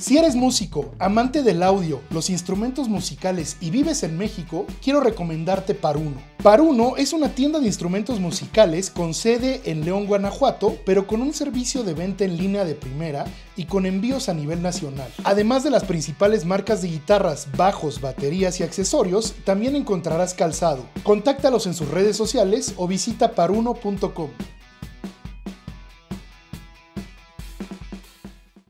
Si eres músico, amante del audio, los instrumentos musicales y vives en México, quiero recomendarte Paruno. Paruno es una tienda de instrumentos musicales con sede en León, Guanajuato, pero con un servicio de venta en línea de primera y con envíos a nivel nacional. Además de las principales marcas de guitarras, bajos, baterías y accesorios, también encontrarás calzado. Contáctalos en sus redes sociales o visita paruno.com.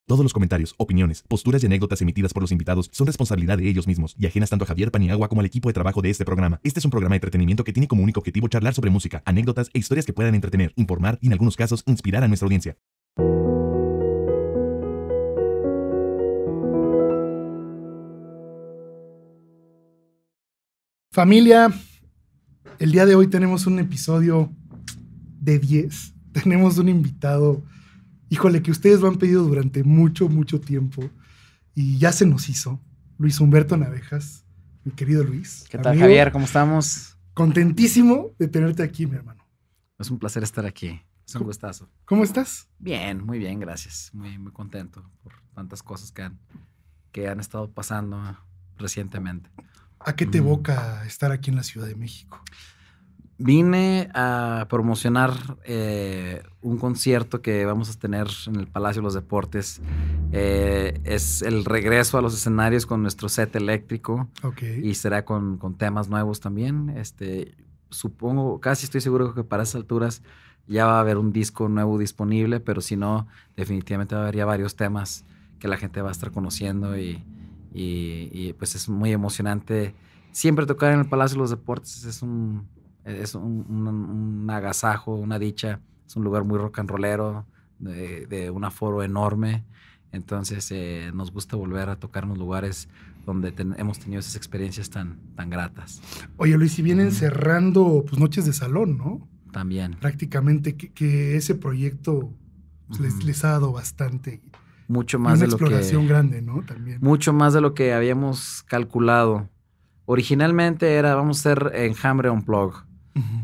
Todos los comentarios, opiniones, posturas y anécdotas emitidas por los invitados son responsabilidad de ellos mismos y ajenas tanto a Javier Paniagua como al equipo de trabajo de este programa. Este es un programa de entretenimiento que tiene como único objetivo charlar sobre música, anécdotas e historias que puedan entretener, informar y en algunos casos inspirar a nuestra audiencia. Familia, el día de hoy tenemos un episodio de 10. Tenemos un invitado híjole, que ustedes lo han pedido durante mucho, mucho tiempo y ya se nos hizo. Luis Humberto Navejas, mi querido Luis. ¿Qué tal, Javier? ¿Cómo estamos? Contentísimo de tenerte aquí, mi hermano. Es un placer estar aquí. Es un gustazo. ¿Cómo estás? Bien, muy bien, gracias. Muy, muy contento por tantas cosas que han, que han estado pasando recientemente. ¿A qué te mm. evoca estar aquí en la Ciudad de México? Vine a promocionar eh, un concierto que vamos a tener en el Palacio de los Deportes. Eh, es el regreso a los escenarios con nuestro set eléctrico. Y será con, temas nuevos también. Este, supongo, casi estoy seguro que para esas alturas ya va a haber un disco nuevo disponible, pero si no, definitivamente va a haber varios temas que la gente va a estar conociendo y pues es muy emocionante. Siempre tocar en el Palacio de los Deportes es un es un, agasajo, una dicha. Es un lugar muy rock and rollero, de, un aforo enorme. Entonces eh, nos gusta volver a tocar en lugares donde hemos tenido esas experiencias tan, tan gratas. Oye Luis, si vienen cerrando pues, noches de salón, ¿no? También. Prácticamente que, ese proyecto pues, les, ha dado bastante. Mucho más de lo exploración grande, ¿no? También. Mucho más de lo que habíamos calculado. Originalmente era, vamos a ser enjambre on plug.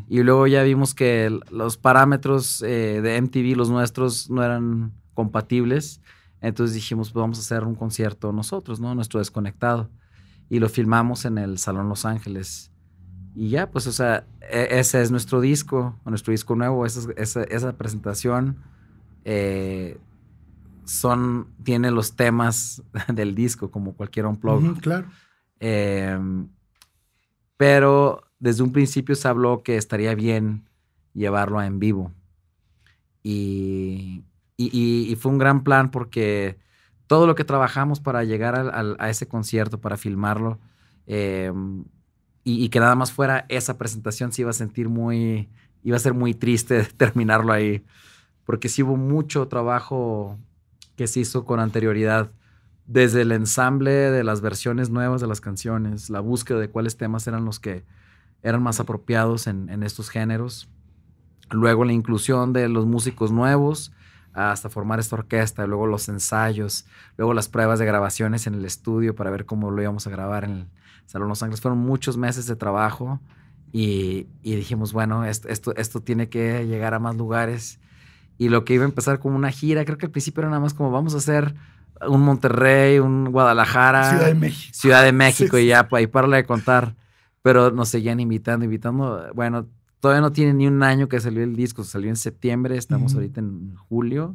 Y luego ya vimos que los parámetros eh, de MTV, los nuestros, no eran compatibles. Entonces dijimos, pues, vamos a hacer un concierto nosotros, ¿no? Nuestro desconectado. Y lo filmamos en el Salón Los Ángeles. Y ya, pues, o sea, e, ese es nuestro disco, nuestro disco nuevo, esa, esa, presentación. Eh, son, tiene los temas del disco, como cualquier unplug. claro. Eh, pero desde un principio se habló que estaría bien llevarlo en vivo. Y, fue un gran plan porque todo lo que trabajamos para llegar a ese concierto, para filmarlo, eh, y, que nada más fuera esa presentación, se iba a sentir muy, iba a ser muy triste terminarlo ahí, porque sí hubo mucho trabajo que se hizo con anterioridad, desde el ensamble de las versiones nuevas de las canciones, la búsqueda de cuáles temas eran los que eran más apropiados en, estos géneros. Luego la inclusión de los músicos nuevos hasta formar esta orquesta, luego los ensayos, luego las pruebas de grabaciones en el estudio para ver cómo lo íbamos a grabar en el Salón Los Ángeles. Fueron muchos meses de trabajo y, dijimos, bueno, esto, esto, tiene que llegar a más lugares. Y lo que iba a empezar como una gira, creo que al principio era nada más como vamos a hacer un Monterrey, un Guadalajara, Ciudad de México, Ciudad de México y ya pues, ahí para de contar pero nos seguían invitando, invitando. Bueno, todavía no tiene ni un año que salió el disco, salió en septiembre, estamos ahorita en julio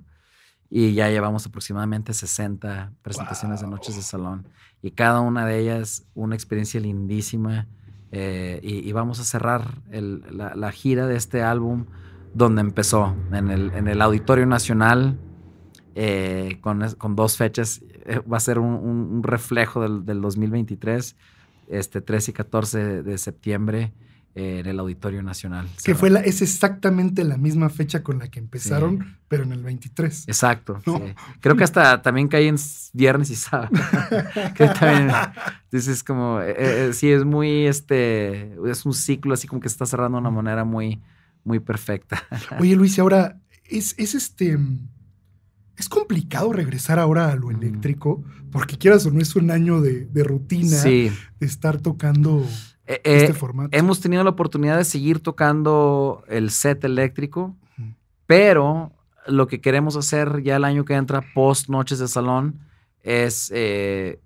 y ya llevamos aproximadamente 60 presentaciones de noches de salón y cada una de ellas una experiencia lindísima eh, y, vamos a cerrar la, gira de este álbum donde empezó, en el, Auditorio Nacional. Eh, con, dos fechas, eh, va a ser un, reflejo del, 2023 este 13 y 14 de septiembre eh, en el Auditorio Nacional. Que fue la, es exactamente la misma fecha con la que empezaron, pero en el 23. Exacto. Creo que hasta también caí en viernes y sábado. que entonces como, eh, eh, sí, es muy, este, es un ciclo así como que se está cerrando de una manera muy, muy perfecta. Oye Luis, ahora, es este es complicado regresar ahora a lo mm. eléctrico, porque quieras o no es un año de, rutina, de estar tocando eh, eh, este formato. Hemos tenido la oportunidad de seguir tocando el set eléctrico, pero lo que queremos hacer ya el año que entra, post Noches de Salón, es eh,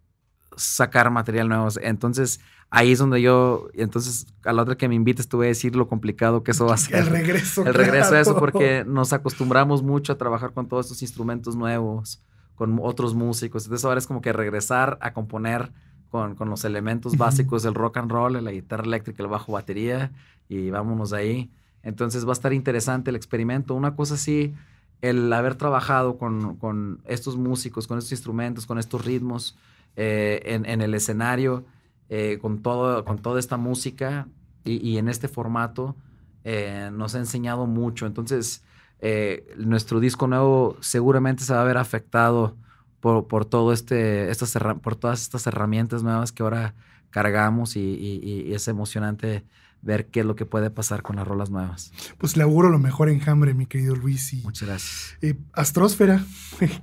sacar material nuevo. Entonces, ahí es donde yo, entonces a la otra que me invites estuve voy a decir lo complicado que eso va a ser. El regreso. El regreso a eso, porque nos acostumbramos mucho a trabajar con todos estos instrumentos nuevos, con otros músicos. Entonces ahora es como que regresar a componer con, con los elementos básicos del rock and roll, la guitarra eléctrica, el bajo batería, y vámonos de ahí. Entonces va a estar interesante el experimento. Una cosa así, el haber trabajado con, con estos músicos, con estos instrumentos, con estos ritmos eh, en, en el escenario eh, con, todo, con toda esta música y, en este formato eh, nos ha enseñado mucho. Entonces, eh, nuestro disco nuevo seguramente se va a ver afectado por, por todo este, estas, por todas estas herramientas nuevas que ahora cargamos y, es emocionante ver qué es lo que puede pasar con las rolas nuevas. Pues le auguro lo mejor enjambre, mi querido Luis. Muchas gracias. Astrósfera,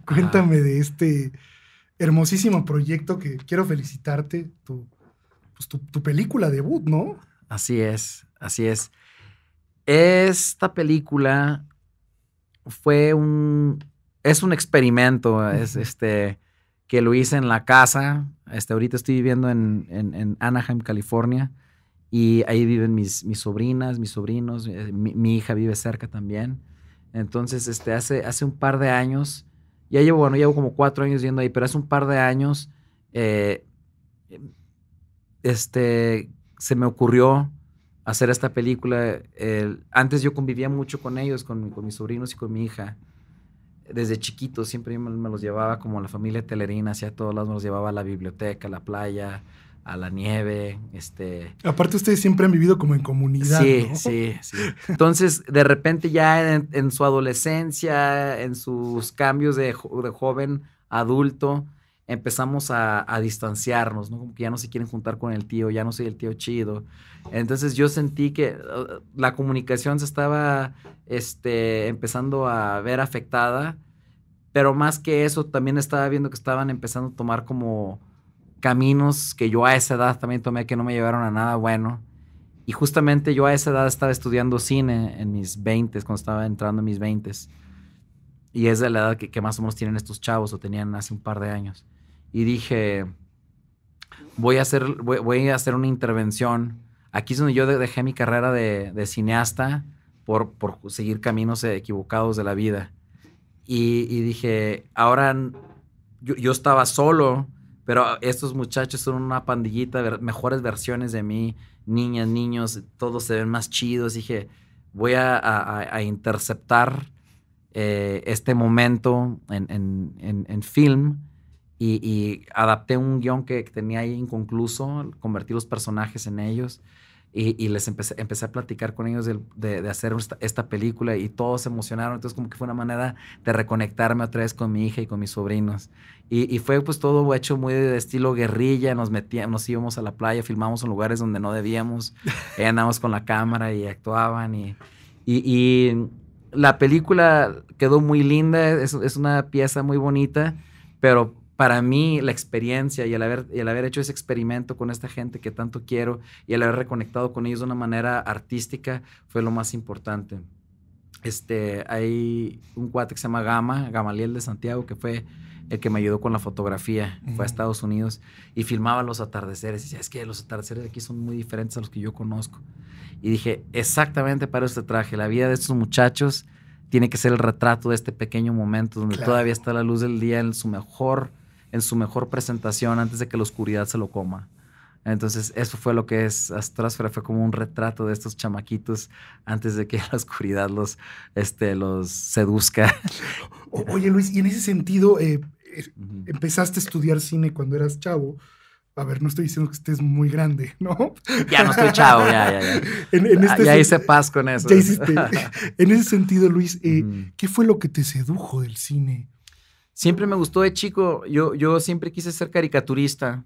cuéntame de este hermosísimo proyecto que quiero felicitarte. Tu, pues, tu, película debut, ¿no? Así es, así es. Esta película fue un. Es un experimento. Es este. Que lo hice en la casa. Este, ahorita estoy viviendo en, Anaheim, California. Y ahí viven mis, mis sobrinas, mis sobrinos. Eh, mi, hija vive cerca también. Entonces, este, hace, hace un par de años. Ya llevo, bueno, llevo como cuatro años viviendo ahí, pero hace un par de años. Eh, este, se me ocurrió hacer esta película. antes yo convivía mucho con ellos, con, mis sobrinos y con mi hija. Desde chiquitos siempre me, los llevaba como la familia telerina, hacia todos lados me los llevaba a la biblioteca, a la playa, a la nieve, este... Aparte ustedes siempre han vivido como en comunidad, Sí, sí, sí. Entonces, de repente ya en, su adolescencia, en sus cambios de, de joven adulto, empezamos a, distanciarnos, Como que ya no se quieren juntar con el tío, ya no soy el tío chido. Entonces yo sentí que uh, la comunicación se estaba este, empezando a ver afectada, pero más que eso también estaba viendo que estaban empezando a tomar como caminos que yo a esa edad también tomé que no me llevaron a nada bueno. Y justamente yo a esa edad estaba estudiando cine en mis 20, cuando estaba entrando en mis 20. Y es de la edad que, más o menos tienen estos chavos o tenían hace un par de años y dije, voy a hacer, voy, a hacer una intervención. Aquí es donde yo dejé mi carrera de, cineasta por, por, seguir caminos equivocados de la vida. Y, dije, ahora yo, estaba solo, pero estos muchachos son una pandillita, mejores versiones de mí, niñas, niños, todos se ven más chidos. Dije, voy a, interceptar eh, este momento en, en, en, en film y, adapté un guión que tenía ahí inconcluso, convertí los personajes en ellos y, les empecé, empecé, a platicar con ellos de, de, hacer esta, película y todos se emocionaron. Entonces como que fue una manera de reconectarme otra vez con mi hija y con mis sobrinos. Y, fue pues todo hecho muy de estilo guerrilla, nos metíamos, nos íbamos a la playa, filmamos en lugares donde no debíamos, andábamos con la cámara y actuaban y, y la película quedó muy linda, es, es una pieza muy bonita, pero para mí la experiencia y el, haber, hecho ese experimento con esta gente que tanto quiero y el haber reconectado con ellos de una manera artística fue lo más importante. Este, hay un cuate que se llama Gama, Gamaliel de Santiago, que fue el que me ayudó con la fotografía. Fue a Estados Unidos y filmaba los atardeceres. Y decía, es que los atardeceres aquí son muy diferentes a los que yo conozco. Y dije, exactamente para este traje. La vida de estos muchachos tiene que ser el retrato de este pequeño momento donde todavía está la luz del día en su mejor en su mejor presentación antes de que la oscuridad se lo coma. Entonces, eso fue lo que es Astrasfera, fue como un retrato de estos chamaquitos antes de que la oscuridad los, este, los seduzca. oye, Luis, y en ese sentido, eh, eh, empezaste a estudiar cine cuando eras chavo. A ver, no estoy diciendo que estés muy grande, ¿no? Ya no estoy chavo, ya, ya, ya. en, en este ya hice paz con eso. hiciste. en ese sentido, Luis, eh, ¿qué fue lo que te sedujo del cine? Siempre me gustó de chico, yo, yo siempre quise ser caricaturista,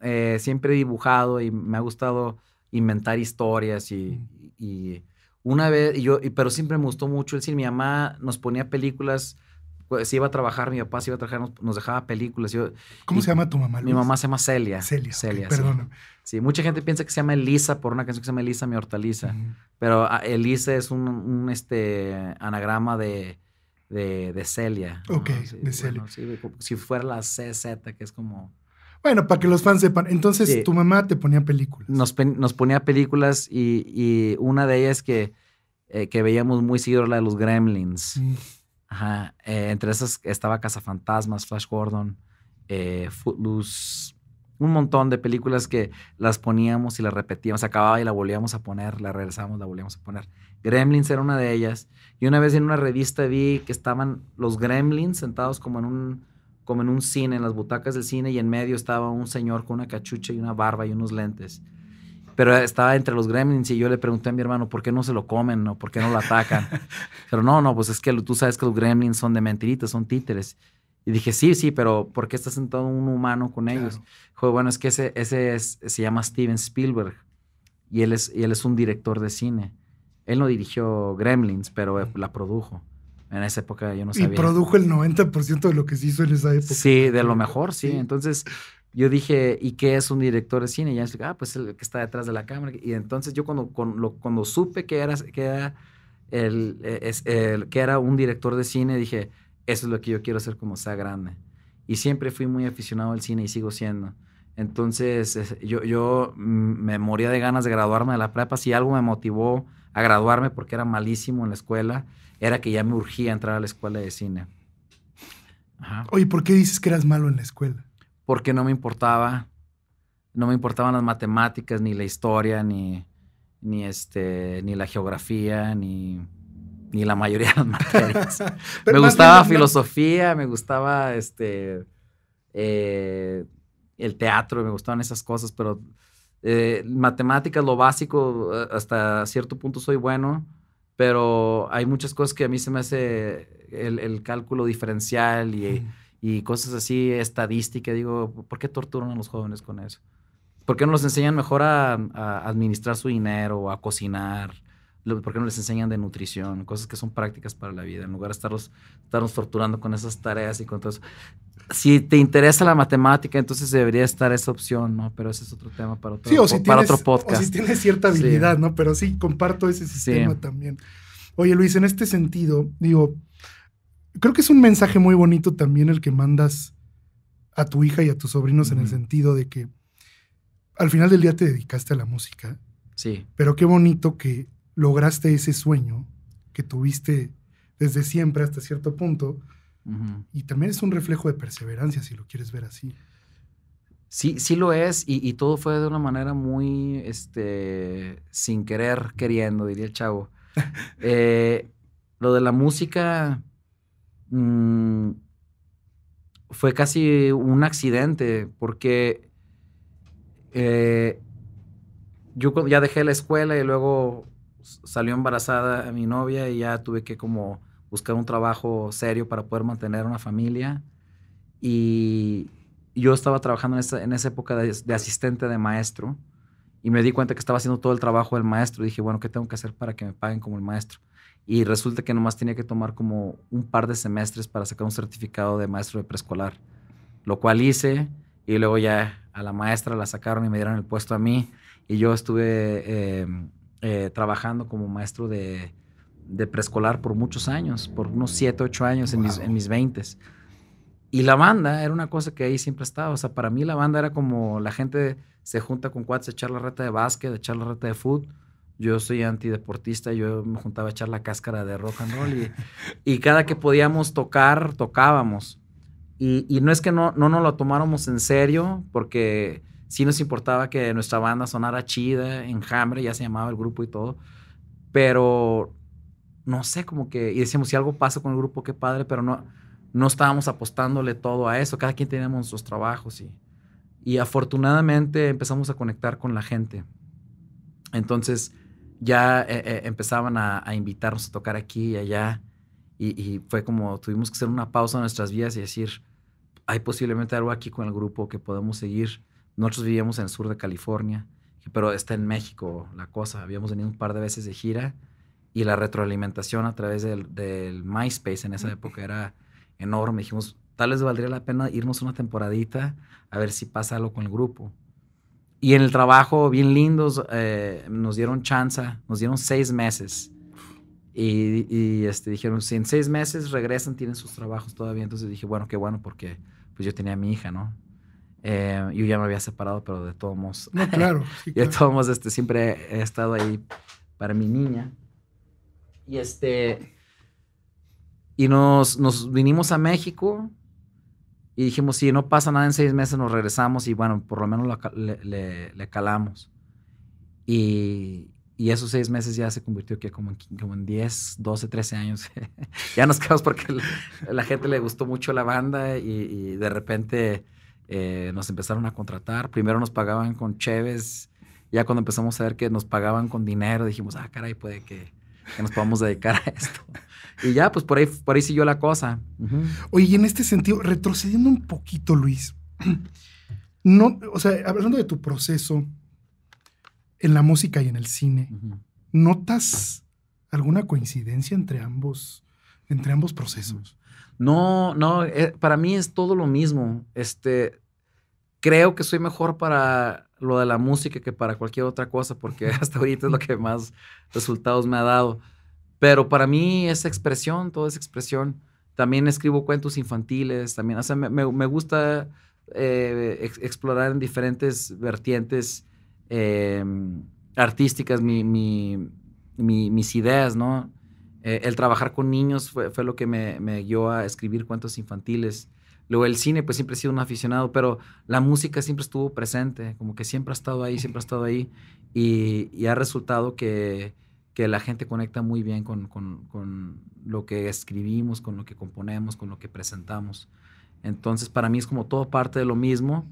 eh, siempre he dibujado y me ha gustado inventar historias y, mm. una vez, yo, pero siempre me gustó mucho el cine. Mi mamá nos ponía películas, pues, si iba a trabajar, mi papá si iba a trabajar, nos, dejaba películas. ¿Cómo se llama tu mamá? Mi mamá se llama Celia. Celia, Celia sí. mucha gente piensa que se llama Elisa por una canción que se llama Elisa, mi hortaliza. Pero ah, Elisa es un, un, este, anagrama de de, de Celia. Ok, de Celia. si fuera la CZ, que es como... Bueno, para que los fans sepan. Entonces, tu mamá te ponía películas. Nos, ponía películas y, una de ellas que, eh, que veíamos muy seguido era la de los Gremlins. Ajá. Eh, entre esas estaba Cazafantasmas, Flash Gordon, eh, Footloose, un montón de películas que las poníamos y las repetíamos, acababa y la volvíamos a poner, la regresábamos la volvíamos a poner. Gremlins era una de ellas. Y una vez en una revista vi que estaban los Gremlins sentados como en un, como en un cine, en las butacas del cine, y en medio estaba un señor con una cachucha y una barba y unos lentes. Pero estaba entre los gremlins y yo le pregunté a mi hermano, ¿por qué no se lo comen o por qué no lo atacan? Pero no, no, pues es que tú sabes que los gremlins son de mentiritas, son títeres. Y dije, sí, sí, pero ¿por qué está sentado un humano con ellos? bueno, es que ese, ese se llama Steven Spielberg y él, es, y él es un director de cine. Él no dirigió Gremlins, pero la produjo. En esa época yo no sabía. Y produjo el 90% de lo que se hizo en esa época. Sí, de lo mejor, sí. Entonces yo dije, ¿y qué es un director de cine? Y ya ah, pues el que está detrás de la cámara. Y entonces yo cuando, supe que era, que e, el, que era un director de cine, dije, eso es lo que yo quiero hacer como sea grande. Y siempre fui muy aficionado al cine y sigo siendo. Entonces, yo, yo me moría de ganas de graduarme de la prepa. Si algo me motivó a graduarme porque era malísimo en la escuela, era que ya me urgía entrar a la escuela de cine. Oye, ¿por qué dices que eras malo en la escuela? Porque no me importaba. No me importaban las matemáticas, ni la historia, ni, ni, este, ni la geografía, ni ni la mayoría de las materias. me gustaba filosofía, me gustaba este eh, el teatro, me gustaban esas cosas, pero eh, matemáticas, lo básico, eh, hasta cierto punto soy bueno, pero hay muchas cosas que a mí se me hace el, cálculo diferencial y, cosas así, estadística. Digo, ¿por qué torturan a los jóvenes con eso? ¿Por qué no los enseñan mejor a, administrar su dinero, a cocinar? ¿Por qué no les enseñan de nutrición? Cosas que son prácticas para la vida, en lugar de estarnos torturando con esas tareas y con todo eso. Si te interesa la matemática, entonces debería estar esa opción, ¿no? Pero ese es otro tema para otro, sí, o si para tienes, otro podcast. si tienes cierta habilidad, ¿no? Pero sí, comparto ese sistema también. Oye, Luis, en este sentido, digo, creo que es un mensaje muy bonito también el que mandas a tu hija y a tus sobrinos en el sentido de que al final del día te dedicaste a la música. Sí. Pero qué bonito que lograste ese sueño que tuviste desde siempre hasta cierto punto. Y también es un reflejo de perseverancia, si lo quieres ver así. Sí, sí lo es, y, todo fue de una manera muy, este, sin querer, queriendo, diría el chavo. Eh, lo de la música mm, fue casi un accidente, porque eh, yo ya dejé la escuela y luego salió embarazada mi novia y ya tuve que como buscar un trabajo serio para poder mantener una familia. Y yo estaba trabajando en esa, época de, asistente de maestro y me di cuenta que estaba haciendo todo el trabajo del maestro. Y dije, bueno, ¿qué tengo que hacer para que me paguen como el maestro? Y resulta que nomás tenía que tomar como un par de semestres para sacar un certificado de maestro de preescolar, lo cual hice y luego ya a la maestra la sacaron y me dieron el puesto a mí. Y yo estuve em, eh, trabajando como maestro de, preescolar por muchos años, por unos 7, 8 años en, mis, en Y la banda era una cosa que ahí siempre estaba. O sea, para mí la banda era como la gente se junta con cuates a echar la reta de básquet, a echar la reta de fútbol. Yo soy antideportista, yo me juntaba a echar la cáscara de rock and roll y, cada que podíamos tocar, tocábamos. Y, no es que no, no nos lo tomáramos en serio, porque sí nos importaba que nuestra banda sonara chida, enjambre, ya se llamaba el grupo y todo, pero no sé, como que, y decíamos, si algo pasa con el grupo, qué padre, pero no, no estábamos apostándole todo a eso, cada quien teníamos nuestros trabajos y, y afortunadamente empezamos a conectar con la gente. Entonces ya eh, eh, empezaban a, invitarnos a tocar aquí y allá y, y fue como tuvimos que hacer una pausa en nuestras vidas y decir, hay posiblemente algo aquí con el grupo que podemos seguir nosotros vivíamos en el sur de California, pero está en México la cosa. Habíamos venido un par de veces de gira y la retroalimentación a través del, MySpace en esa época era enorme. Dijimos, tal vez valdría la pena irnos una temporadita a ver si pasa algo con el grupo. Y en el trabajo, bien lindos, eh, nos dieron chance, nos dieron seis meses. Y, este, dijeron, si en seis meses regresan, tienen sus trabajos todavía. Entonces dije, bueno, qué bueno, porque pues yo tenía a mi hija, ¿no? Eh, yo ya me había separado, pero de todos modos. No, claro. de todos modos este, siempre he estado ahí para mi niña. Y este. Y nos, nos vinimos a México y dijimos: si no pasa nada en seis meses, nos regresamos y bueno, por lo menos le, le, calamos. Y, y, esos seis meses ya se convirtió que como en, como en 10, 12, 13 años. ya nos quedamos porque la, la, gente le gustó mucho la banda y de repente eh, nos empezaron a contratar. Primero nos pagaban con cheves. Ya cuando empezamos a ver que nos pagaban con dinero, dijimos, ah, caray, puede que, nos podamos dedicar a esto. Y ya, pues por ahí, por ahí siguió la cosa. Oye, y en este sentido, retrocediendo un poquito, Luis, no, o sea, hablando de tu proceso en la música y en el cine, ¿notas alguna coincidencia entre ambos, entre ambos procesos? No, no, eh, para mí es todo lo mismo. Este, creo que soy mejor para lo de la música que para cualquier otra cosa, porque hasta ahorita es lo que más resultados me ha dado. Pero para mí es expresión, toda es expresión. También escribo cuentos infantiles, también, o sea, me, gusta eh, explorar en diferentes vertientes em, artísticas mis ideas, ¿no? Eh, el trabajar con niños fue, lo que me, me, guió a escribir cuentos infantiles. Luego el cine, pues siempre he sido un aficionado, pero la música siempre estuvo presente, como que siempre ha estado ahí, siempre ha estado ahí. Y, ha resultado que, la gente conecta muy bien con, con, lo que escribimos, con lo que componemos, con lo que presentamos. Entonces, para mí es como todo parte de lo mismo,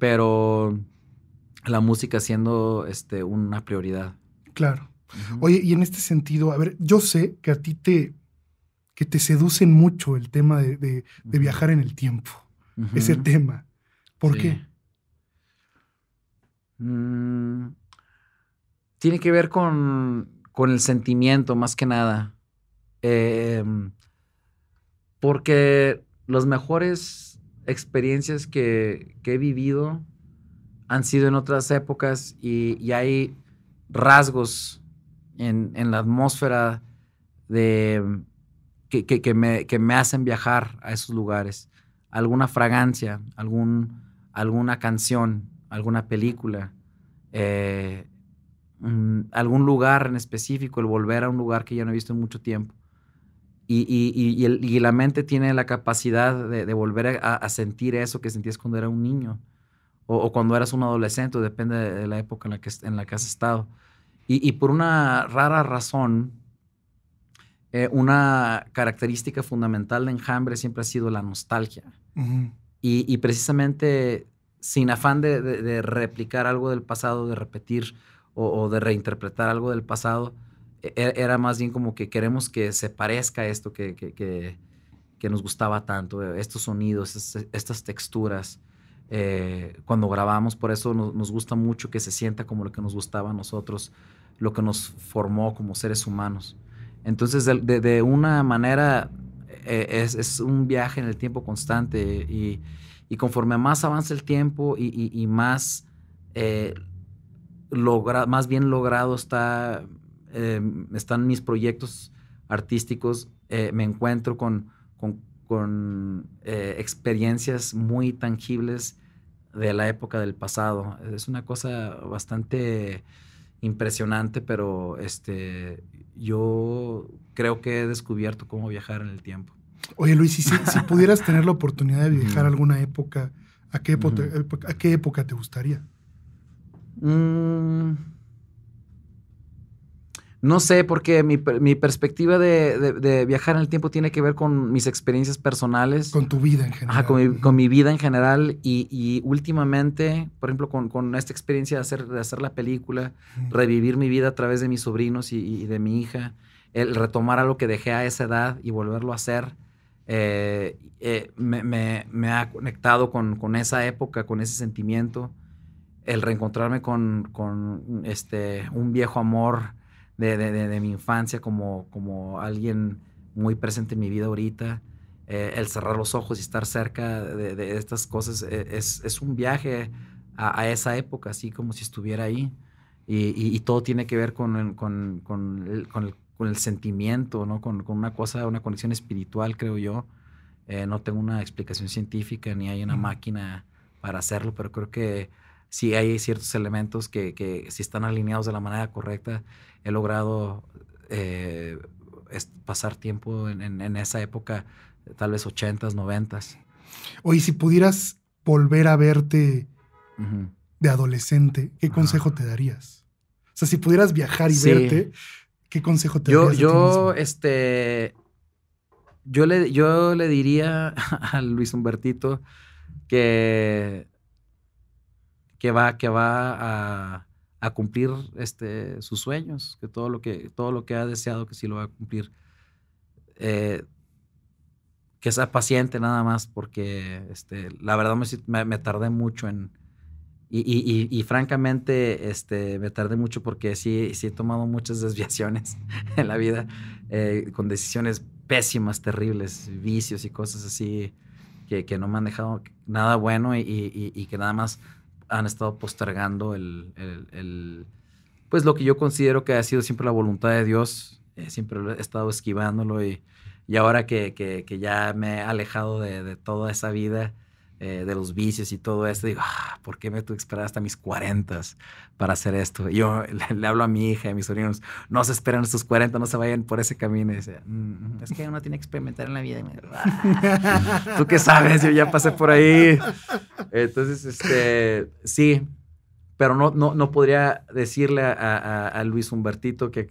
pero la música siendo este, una prioridad. Claro. Oye, y en este sentido, a ver, yo sé que a ti te, que te seducen mucho el tema de, viajar en el tiempo, ese tema. ¿Por qué? Mm, tiene que ver con, con, el sentimiento más que nada. Em, porque las mejores experiencias que, he vivido han sido en otras épocas y hay rasgos en, la atmósfera de, mm, que, me, hacen viajar a esos lugares. Alguna fragancia, alguna canción, alguna película, eh, algún lugar en específico, el volver a un lugar que ya no he visto en mucho tiempo. Y, la mente tiene la capacidad de, volver a, sentir eso que sentías cuando era un niño o, cuando eras un adolescente, depende de, la época en en la que has estado. Y, por una rara razón, eh, una característica fundamental de Enjambre siempre ha sido la nostalgia. y, precisamente sin afán de, replicar algo del pasado, de repetir o, de reinterpretar algo del pasado, e, e, era más bien como que queremos que se parezca esto que, que, nos gustaba tanto, eh, estos sonidos, estas, texturas. Eh, cuando grabamos, por eso nos, nos, gusta mucho que se sienta como lo que nos gustaba a nosotros lo que nos formó como seres humanos. Entonces, de, una manera, eh, es, un viaje en el tiempo constante y, conforme más avanza el tiempo y, más, eh, más bien logrado está, eh, están mis proyectos artísticos, me encuentro con, con experiencias muy tangibles de la época del pasado. Es una cosa bastante impresionante, pero este, yo creo que he descubierto cómo viajar en el tiempo. Oye, Luis, si, pudieras tener la oportunidad de viajar a alguna época, ¿a qué, época, eh, ¿a qué época te gustaría? Mmm... No sé, porque mi, mi perspectiva de, viajar en el tiempo tiene que ver con mis experiencias personales. Con tu vida en general. con, mi, vida en general. Y, últimamente, por ejemplo, con, esta experiencia de hacer, de hacer la película, revivir mi vida a través de mis sobrinos y, de mi hija, el retomar algo que dejé a esa edad y volverlo a hacer, eh, eh, me, ha conectado con, esa época, con ese sentimiento. El reencontrarme con, este, un viejo amor de, mi infancia como, como alguien muy presente en mi vida ahorita. Eh, el cerrar los ojos y estar cerca de, estas cosas eh, es, un viaje a, esa época, así como si estuviera ahí. Y, todo tiene que ver con, con, el, con el, sentimiento, ¿no? con, una cosa, una conexión espiritual, creo yo. Eh, no tengo una explicación científica ni hay una máquina para hacerlo, pero creo que si hay ciertos elementos que, si están alineados de la manera correcta, he logrado eh, pasar tiempo en, esa época, tal vez 80s, 90 Oye, si pudieras volver a verte de adolescente, ¿qué consejo te darías? O sea, si pudieras viajar y verte, ¿qué consejo te darías? Yo, este, le, yo le diría a Luis Humbertito que que va, que va a, cumplir este, sus sueños, que todo, lo que todo lo que ha deseado que sí lo va a cumplir. Eh, que sea paciente nada más, porque este, la verdad me, tardé mucho en... Y, francamente, este, me tardé mucho porque sí, sí he tomado muchas desviaciones en la vida, eh, con decisiones pésimas, terribles, vicios y cosas así, que, que no me han dejado nada bueno y, que nada más han estado postergando el, pues lo que yo considero que ha sido siempre la voluntad de Dios, eh, siempre he estado esquivándolo y, y ahora que, que, que, ya me he alejado de, de toda esa vida, eh, de los vicios y todo esto, digo, ah, ¿por qué me tuve que esperar hasta mis 40 para hacer esto? yo le, hablo a mi hija y a mis sobrinos, no se a sus 40, no se vayan por ese camino. Mm, es que uno tiene que experimentar en la vida. Ah, Tú qué sabes, yo ya pasé por ahí. Entonces, este, sí, pero no, no, no podría decirle a, Luis Humbertito que,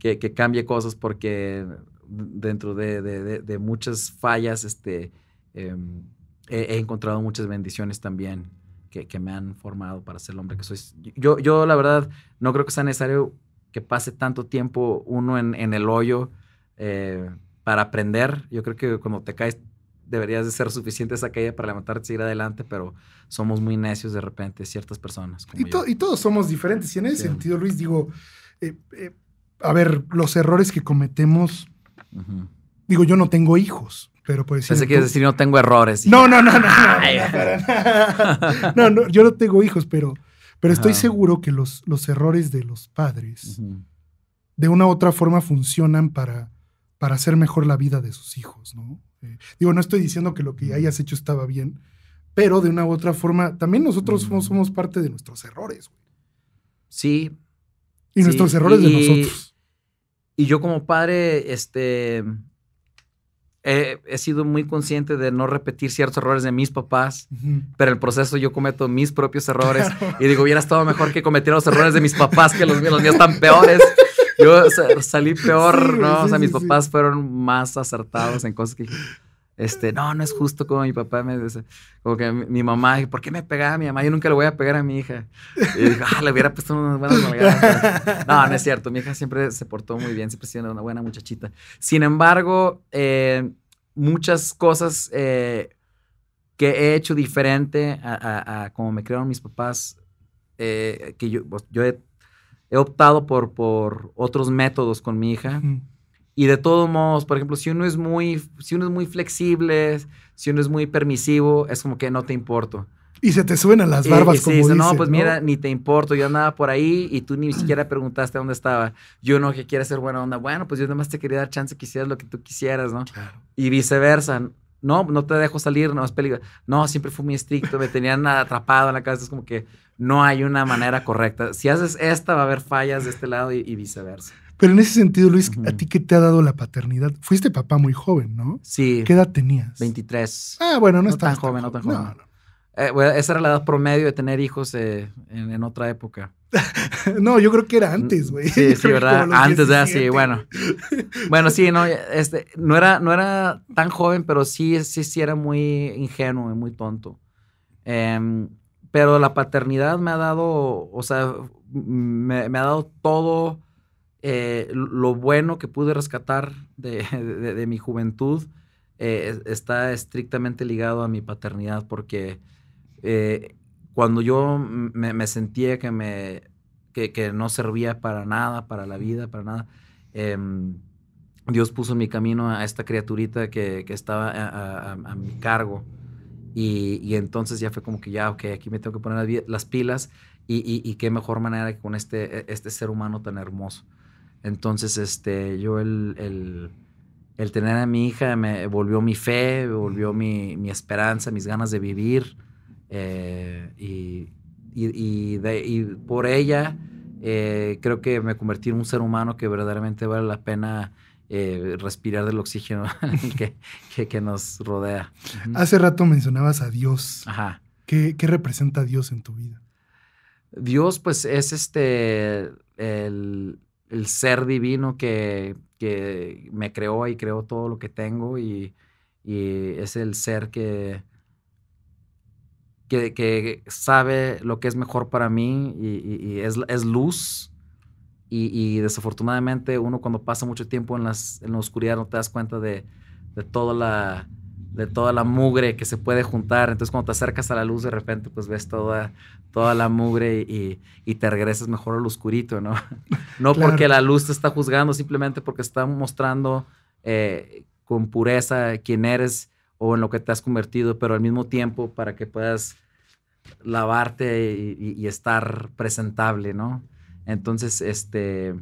que, cambie cosas porque dentro de, muchas fallas, este, em, he, encontrado muchas bendiciones también que, me han formado para ser el hombre que soy. Yo, yo la verdad, no creo que sea necesario que pase tanto tiempo uno en, el hoyo eh, para aprender. Yo creo que cuando te caes deberías de ser suficiente esa caída para levantarte y seguir adelante, pero somos muy necios de repente ciertas personas. y, todos somos diferentes. Y en ese sentido, Luis, digo, eh, eh, a ver, los errores que cometemos, digo, yo no tengo hijos. Pero por pues, decir. que decir, no tengo errores. No, no, no, no. No, yo no tengo hijos, pero, pero estoy seguro que los, los errores de los padres de una u otra forma funcionan para, para hacer mejor la vida de sus hijos, ¿no? Eh, digo, no estoy diciendo que lo que hayas hecho estaba bien, pero de una u otra forma, también nosotros somos, parte de nuestros errores. Güey. Sí. Y nuestros errores de nosotros. Y yo como padre, este, He, sido muy consciente de no repetir ciertos errores de mis papás, pero en pero el proceso yo cometo mis propios errores y digo, hubiera estado mejor que cometiera los errores de mis papás, que los, míos están peores. Yo salí peor, ¿no? o sea, mis papás fueron más acertados en cosas que este, no, no es justo como mi papá me dice, como que mi, mamá, ¿por qué me pegaba a mi mamá? Yo nunca le voy a pegar a mi hija. Y ah, le hubiera puesto unas buenas nalgadas. No, no es cierto, mi hija siempre se portó muy bien, siempre siendo una buena muchachita. Sin embargo, eh, muchas cosas eh, que he hecho diferente a, a, como me crearon mis papás, eh, que yo, he, optado por, por otros métodos con mi hija. Y de todos modos, por ejemplo, si uno es muy, si uno es muy flexible, si uno es muy permisivo, es como que no te importo. Y se te suenan las barbas como sí, No, pues mira, ni te importo. Yo andaba por ahí y tú ni siquiera preguntaste dónde estaba. Yo no, que quiera ser buena onda. Bueno, pues yo nada más te quería dar chance que hicieras lo que tú quisieras, ¿no? Y viceversa. No, no te dejo salir, no es peligro. No, siempre fui muy estricto. Me tenían atrapado en la casa. Es como que no hay una manera correcta. Si haces esta, va a haber fallas de este lado y viceversa. Pero en ese sentido, Luis, ¿a ti qué te ha dado la paternidad? Fuiste papá muy joven, ¿no? Sí. ¿Qué edad tenías? 23. Ah, bueno, no, no tan, joven, no tan joven. No, eh, esa era la edad promedio de tener hijos eh, en, otra época. no, yo creo que era antes, mm, güey. Sí, sí, ¿verdad? Antes, era así, ah, bueno. Bueno, sí, no, este, no, era, no era tan joven, pero sí, sí, sí era muy ingenuo y muy tonto. Em, pero la paternidad me ha dado, o sea, me ha dado todo eh, lo bueno que pude rescatar de, mi juventud eh, está estrictamente ligado a mi paternidad, porque eh, cuando yo me, sentía que, me, que, no servía para nada, para la vida, para nada, em, Dios puso en mi camino a esta criaturita que, estaba a, mi cargo. Y, entonces ya fue como que ya, ok, aquí me tengo que poner las, pilas y, y, qué mejor manera que con este, e, este ser humano tan hermoso. Entonces, este, yo el, tener a mi hija me volvió mi fe, volvió mi, mi, esperanza, mis ganas de vivir. Eh, y, por ella eh, creo que me convertí en un ser humano que verdaderamente vale la pena eh, respirar del oxígeno que, que, nos rodea. Hace rato mencionabas a Dios. Ajá. ¿Qué, representa Dios en tu vida? Dios, pues, es este el, el ser divino que, que, me creó y creó todo lo que tengo y, es el ser que, que, sabe lo que es mejor para mí y, es, luz. Y, desafortunadamente uno cuando pasa mucho tiempo en, las, en la oscuridad no te das cuenta de, de toda la de toda la mugre que se puede juntar. Entonces cuando te acercas a la luz de repente pues ves toda, toda la mugre y, te regresas mejor al oscurito, ¿no? No porque la luz te está juzgando, simplemente porque está mostrando eh, con pureza quién eres o en lo que te has convertido, pero al mismo tiempo para que puedas lavarte y, estar presentable, ¿no? Entonces, este,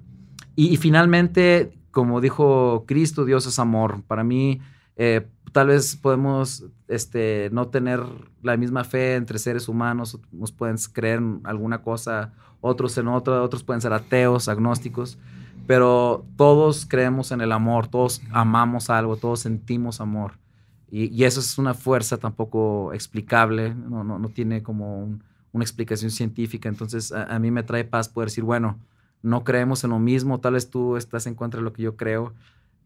y, finalmente, como dijo Cristo, Dios es amor. Para mí, eh, tal vez podemos este, no tener la misma fe entre seres humanos, nos pueden creer en alguna cosa, otros en otra, otros pueden ser ateos, agnósticos, pero todos creemos en el amor, todos amamos algo, todos sentimos amor. Y, eso es una fuerza tampoco explicable, no, no, tiene como una explicación científica, entonces a, a mí me trae paz poder decir, bueno, no creemos en lo mismo, tal vez tú estás en contra de lo que yo creo,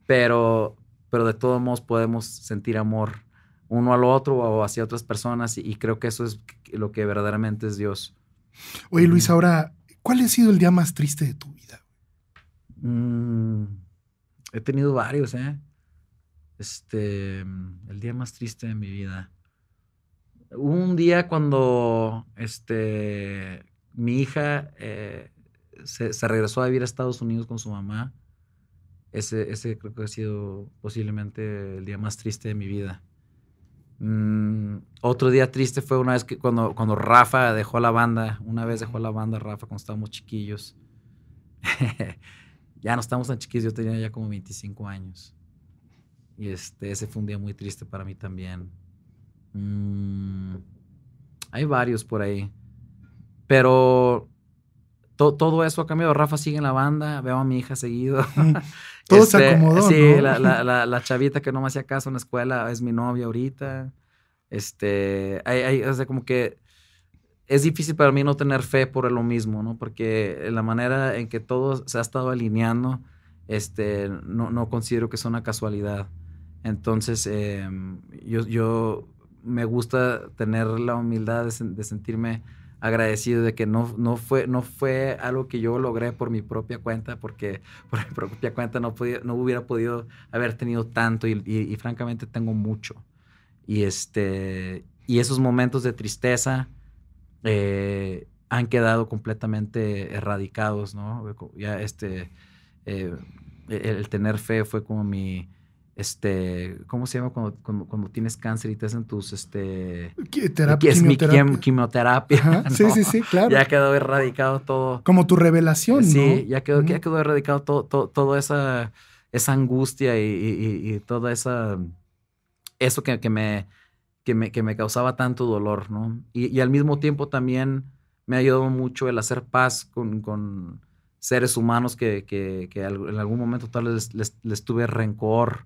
pero pero de todos modos podemos sentir amor uno al otro o hacia otras personas y, creo que eso es lo que verdaderamente es Dios. Oye Luis, ahora, ¿cuál ha sido el día más triste de tu vida? Mm, he tenido varios, ¿eh? Este, el día más triste de mi vida. Hubo un día cuando, este, mi hija eh, se, se, regresó a vivir a Estados Unidos con su mamá ese, ese creo que ha sido posiblemente el día más triste de mi vida. Mm, otro día triste fue una vez que cuando, cuando Rafa dejó la banda, una vez dejó la banda Rafa cuando estábamos chiquillos. ya no estábamos tan chiquillos, yo tenía ya como 25 años. Y este, ese fue un día muy triste para mí también. Mm, hay varios por ahí. Pero todo eso ha cambiado. Rafa sigue en la banda, veo a mi hija seguido. Todo se este, acomodó. Sí, la, la, la, la, chavita que no me hacía caso en la escuela es mi novia ahorita. Este, hay, como que es difícil para mí no tener fe por lo mismo, ¿no? Porque la manera en que todo se ha estado alineando, este, no, considero que sea una casualidad. Entonces, em, yo, yo, me gusta tener la humildad de sentirme agradecido de que no, no, fue, no fue algo que yo logré por mi propia cuenta, porque por mi propia cuenta no, podía, no hubiera podido haber tenido tanto y, francamente tengo mucho. Y, este, y esos momentos de tristeza eh, han quedado completamente erradicados, ¿no? Ya este, eh, el, tener fe fue como mi, este, ¿cómo se llama cuando, cuando, tienes cáncer y te hacen tus, este, terapia, quimioterapia. Sí, sí, sí, claro. Ya quedó erradicado todo. Como tu revelación, Sí, ya, quedó, ya quedó erradicado todo, toda esa, esa angustia y, y, y, toda esa, eso que, que, me, que, me, causaba tanto dolor, ¿no? Y, al mismo tiempo también me ayudó mucho el hacer paz con, seres humanos que, en algún momento tal vez les tuve rencor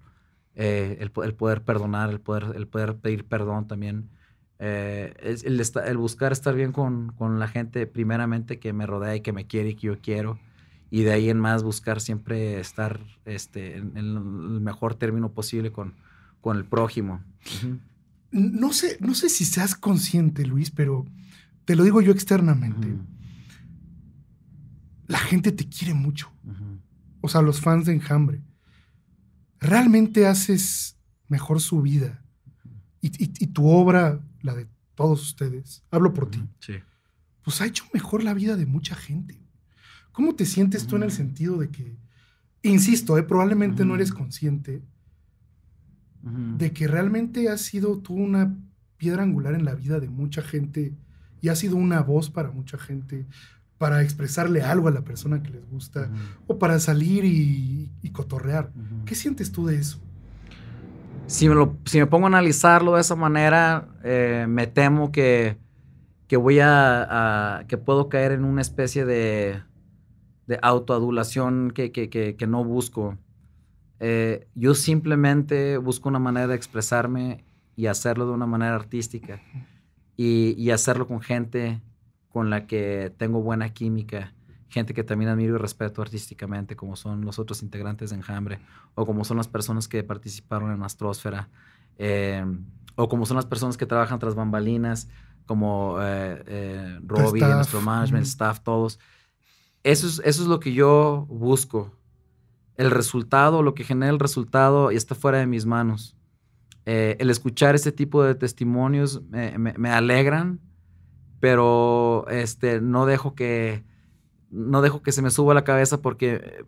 eh, el, poder perdonar, el poder, el poder pedir perdón también. Eh, es, el, buscar estar bien con, la gente, primeramente que me rodea y que me quiere y que yo quiero. Y de ahí en más buscar siempre estar este, en, el mejor término posible con, con el prójimo. no, sé, no sé si seas consciente, Luis, pero te lo digo yo externamente. La gente te quiere mucho. O sea, los fans de Enjambre realmente haces mejor su vida y, tu obra, la de todos ustedes, hablo por ti, sí. pues ha hecho mejor la vida de mucha gente. ¿Cómo te sientes tú en el mm. sentido de que, insisto, eh, probablemente no mm. eres consciente de que realmente has sido tú una piedra angular en la vida de mucha gente y has sido una voz para mucha gente, para expresarle algo a la persona que les gusta o para salir y, cotorrear. ¿Qué sientes tú de eso? Si me, si me pongo a analizarlo de esa manera, eh, me temo que, que voy a, que puedo caer en una especie de, de autoadulación que, que, no busco. Eh, yo simplemente busco una manera de expresarme y hacerlo de una manera artística y hacerlo con gente con la que tengo buena química, gente que también admiro y respeto artísticamente, como son los otros integrantes de Enjambre, o como son las personas que participaron en Astrosfera, em, o como son las personas que trabajan tras bambalinas, como eh, eh Robbie, nuestro management, staff, todos. Eso es, eso es lo que yo busco. El resultado, lo que genera el resultado, y está fuera de mis manos. Eh, el escuchar ese tipo de testimonios me alegran, pero este, no dejo que, no dejo que se me suba la cabeza porque eh,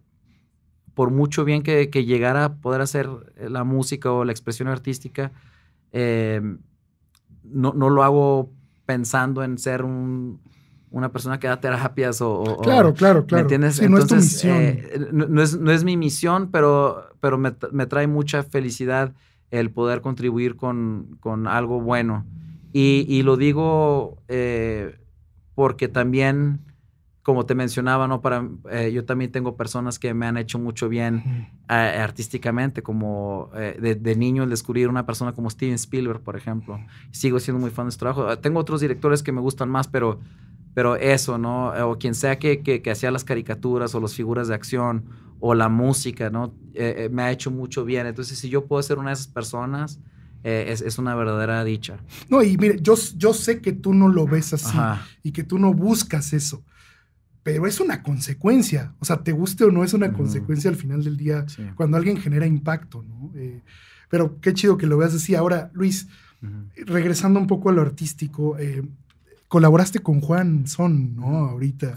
por mucho bien que, llegara a poder hacer la música o la expresión artística, eh, no, lo hago pensando en ser un, una persona que da terapias o... claro, claro, claro. Entonces, eh, no es no, es, mi misión, pero, pero me, me, trae mucha felicidad el poder contribuir con algo bueno. Y, lo digo eh, porque también, como te mencionaba, ¿no? Para, eh, yo también tengo personas que me han hecho mucho bien eh, artísticamente, como de, niño el descubrir una persona como Steven Spielberg, por ejemplo. Sigo siendo muy fan de su trabajo. Tengo otros directores que me gustan más, pero, pero eso, ¿no? O quien sea que, que, que hacía las caricaturas o las figuras de acción o la música, ¿no? me ha hecho mucho bien. Entonces, si yo puedo ser una de esas personas, eh, es, una verdadera dicha. No, y mire, yo, yo sé que tú no lo ves así y que tú no buscas eso, pero es una consecuencia. O sea, te guste o no, es una consecuencia al final del día cuando alguien genera impacto, ¿no? Eh, pero qué chido que lo veas así. Ahora, Luis, regresando un poco a lo artístico, eh, colaboraste con Juan Son, ¿no? Ahorita.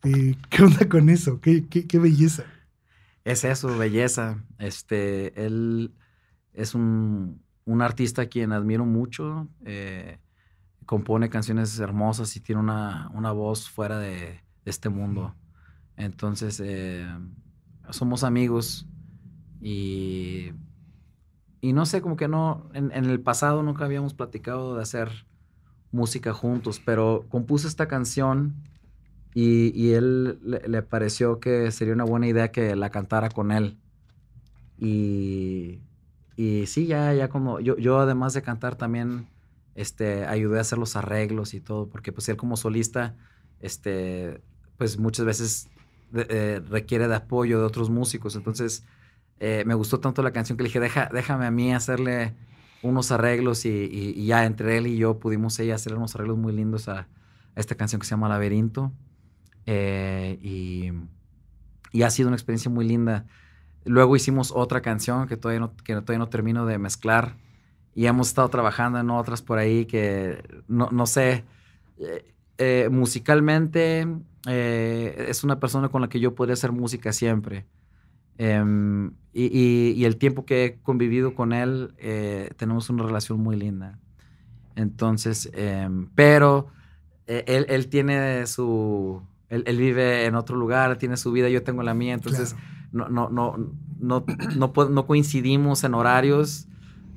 ¿Qué onda con eso? ¿Qué, qué, ¿Qué, belleza? Es eso, belleza. Este, él es un un artista a quien admiro mucho. Eh, compone canciones hermosas y tiene una, voz fuera de, este mundo. Entonces, eh, somos amigos y, no sé, como que no, en, el pasado nunca habíamos platicado de hacer música juntos, pero compuso esta canción y, y él le pareció que sería una buena idea que la cantara con él. Y y sí, ya, ya como, yo, yo además de cantar también, este, ayudé a hacer los arreglos y todo, porque pues él como solista, este, pues muchas veces eh, requiere de apoyo de otros músicos, entonces eh, me gustó tanto la canción que le dije, Deja, déjame a mí hacerle unos arreglos y, ya entre él y yo pudimos ella hacer unos arreglos muy lindos a, esta canción que se llama Laberinto. Eh, y, y, ha sido una experiencia muy linda. Luego hicimos otra canción que todavía no, que todavía no termino de mezclar. Y hemos estado trabajando en otras por ahí que no, no sé. Eh, eh, musicalmente eh, es una persona con la que yo podría hacer música siempre. Em, y, el tiempo que he convivido con él, tenemos una relación muy linda. Entonces, em, pero él, él, tiene su, él, vive en otro lugar, tiene su vida, yo tengo la mía, entonces no, no, no, no, no, coincidimos en horarios.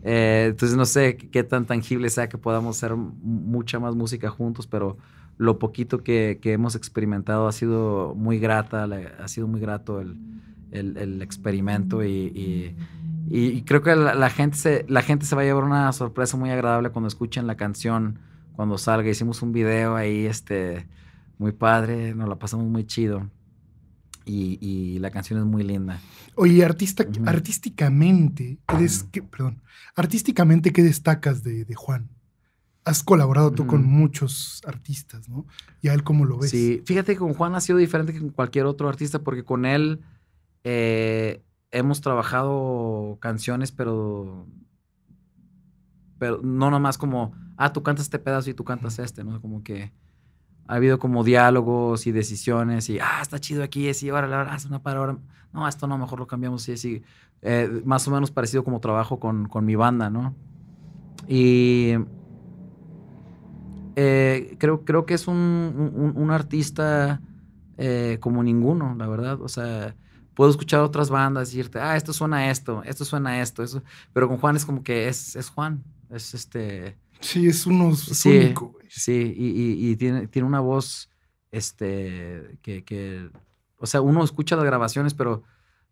Eh, entonces no sé qué tan tangible sea que podamos hacer mucha más música juntos, pero lo poquito que, hemos experimentado ha sido muy grata, ha sido muy grato el, el, experimento y, y, creo que la, gente se, la gente se va a llevar una sorpresa muy agradable cuando escuchen la canción, cuando salga. Hicimos un video ahí, este, muy padre, nos la pasamos muy chido y, la canción es muy linda. Oye, artista, artísticamente, perdón, artísticamente, ¿qué destacas de, Juan? Has colaborado tú con muchos artistas, ¿no? ¿Y a él cómo lo ves? Sí, fíjate que con Juan ha sido diferente que con cualquier otro artista porque con él eh, hemos trabajado canciones, pero, pero no nomás como, ah, tú cantas este pedazo y tú cantas este, ¿no? Como que ha habido como diálogos y decisiones y, ah, está chido aquí, así, ahora la es una palabra No, esto no, mejor lo cambiamos, y así. Eh, más o menos parecido como trabajo con, con mi banda, ¿no? Y eh, creo, creo que es un, artista eh, como ninguno, la verdad. O sea, puedo escuchar otras bandas y decirte, ah, esto suena a esto, esto suena a esto, eso. pero con Juan es como que es, es Juan, es este Sí, es uno, sí, Sí, y, tiene, tiene una voz, este, que, o sea, uno escucha las grabaciones, pero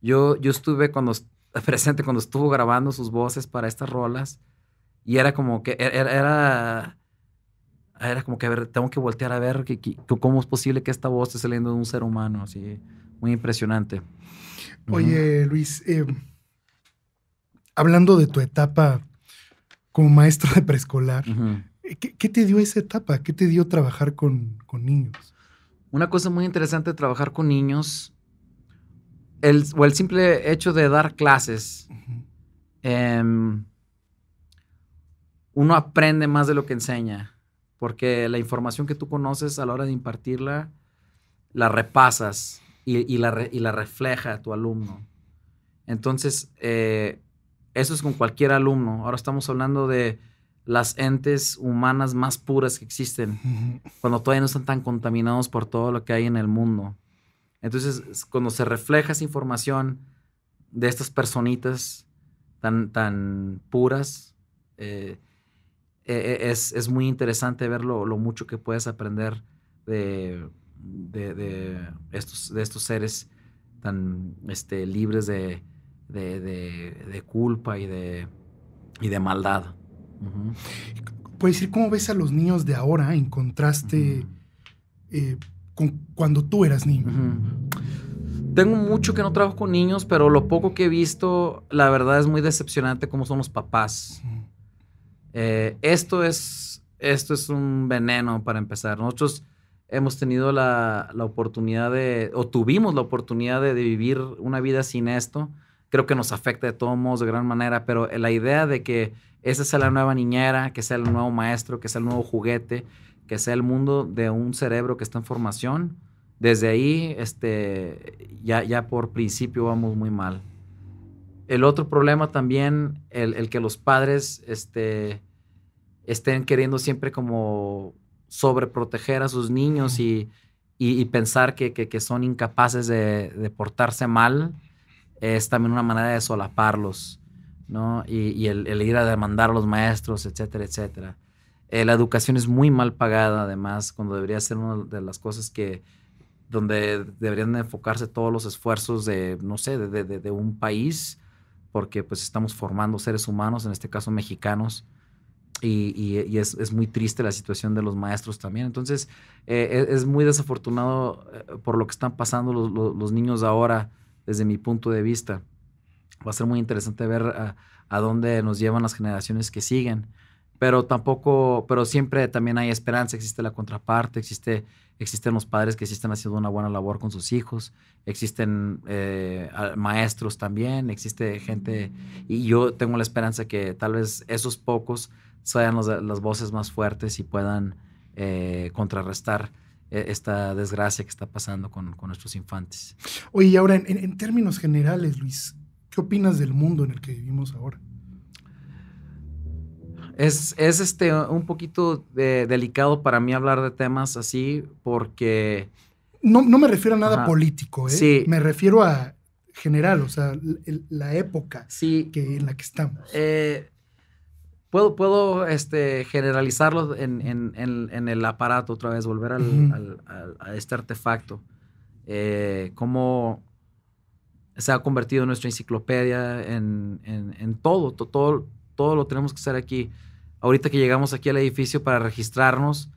yo, yo estuve cuando, presente cuando estuvo grabando sus voces para estas rolas y era como que, e-, era, era, como que, a ver, tengo que voltear a ver que, cómo es posible que esta voz esté saliendo de un ser humano, así, muy impresionante. Oye, Luis, em, hablando de tu etapa como maestro de preescolar, ¿qué, te dio esa etapa? ¿Qué te dio trabajar con, con niños? Una cosa muy interesante de trabajar con niños, el, o el simple hecho de dar clases, em, uno aprende más de lo que enseña, porque la información que tú conoces a la hora de impartirla, la repasas y, la, y la, refleja a tu alumno. Entonces, eh, eso es con cualquier alumno. Ahora estamos hablando de las entes humanas más puras que existen, cuando todavía no están tan contaminados por todo lo que hay en el mundo. Entonces, cuando se refleja esa información de estas personitas tan, tan puras, eh, e, e, es, muy interesante ver lo, mucho que puedes aprender de, de, de, estos, de estos seres tan este, libres de, de, culpa y de, y de maldad. Puedes decir, ¿cómo ves a los niños de ahora en contraste eh, con cuando tú eras niño? Tengo mucho que no trabajo con niños, pero lo poco que he visto, la verdad es muy decepcionante cómo son los papás. Eh, esto, es, esto es un veneno para empezar. Nosotros hemos tenido la, oportunidad de, o tuvimos la oportunidad de vivir una vida sin esto creo que nos afecta de todos modos de gran manera, pero la idea de que esa sea la nueva niñera, que sea el nuevo maestro, que sea el nuevo juguete, que sea el mundo de un cerebro que está en formación, desde ahí este, ya, por principio vamos muy mal. El otro problema también, el, que los padres este, estén queriendo siempre como sobreproteger a sus niños y, y, pensar que, que, son incapaces de, de portarse mal es también una manera de solaparlos, ¿no? Y, el, ir a demandar a los maestros, etcétera, etcétera. Eh, la educación es muy mal pagada, además, cuando debería ser una de las cosas que donde deberían enfocarse todos los esfuerzos de, no sé, de, un país, porque pues estamos formando seres humanos, en este caso mexicanos, y, es, muy triste la situación de los maestros también. Entonces, eh, e, es, muy desafortunado eh, por lo que están pasando los niños ahora desde mi punto de vista. Va a ser muy interesante ver ah, a, dónde nos llevan las generaciones que siguen pero tampoco, pero siempre también hay esperanza, existe la contraparte, existe, existen los padres que sí están haciendo una buena labor con sus hijos, existen eh, maestros también, existe gente, y yo tengo la esperanza que tal vez esos pocos sean las voces más fuertes y puedan eh, contrarrestar e, esta desgracia que está pasando con, nuestros infantes. Oye, y ahora en, términos generales, Luis, ¿qué opinas del mundo en el que vivimos ahora? Es, este, un poquito delicado para mí hablar de temas así porque... No, me refiero a nada político, ¿eh? Me refiero a general, o sea, la época en la que estamos. Eh, puedo, este, generalizarlo en, el aparato otra vez, volver al, a este artefacto. Eh, cómo se ha convertido nuestra enciclopedia en, todo, todo, todo lo tenemos que hacer aquí. Ahorita que llegamos aquí al edificio para registrarnos,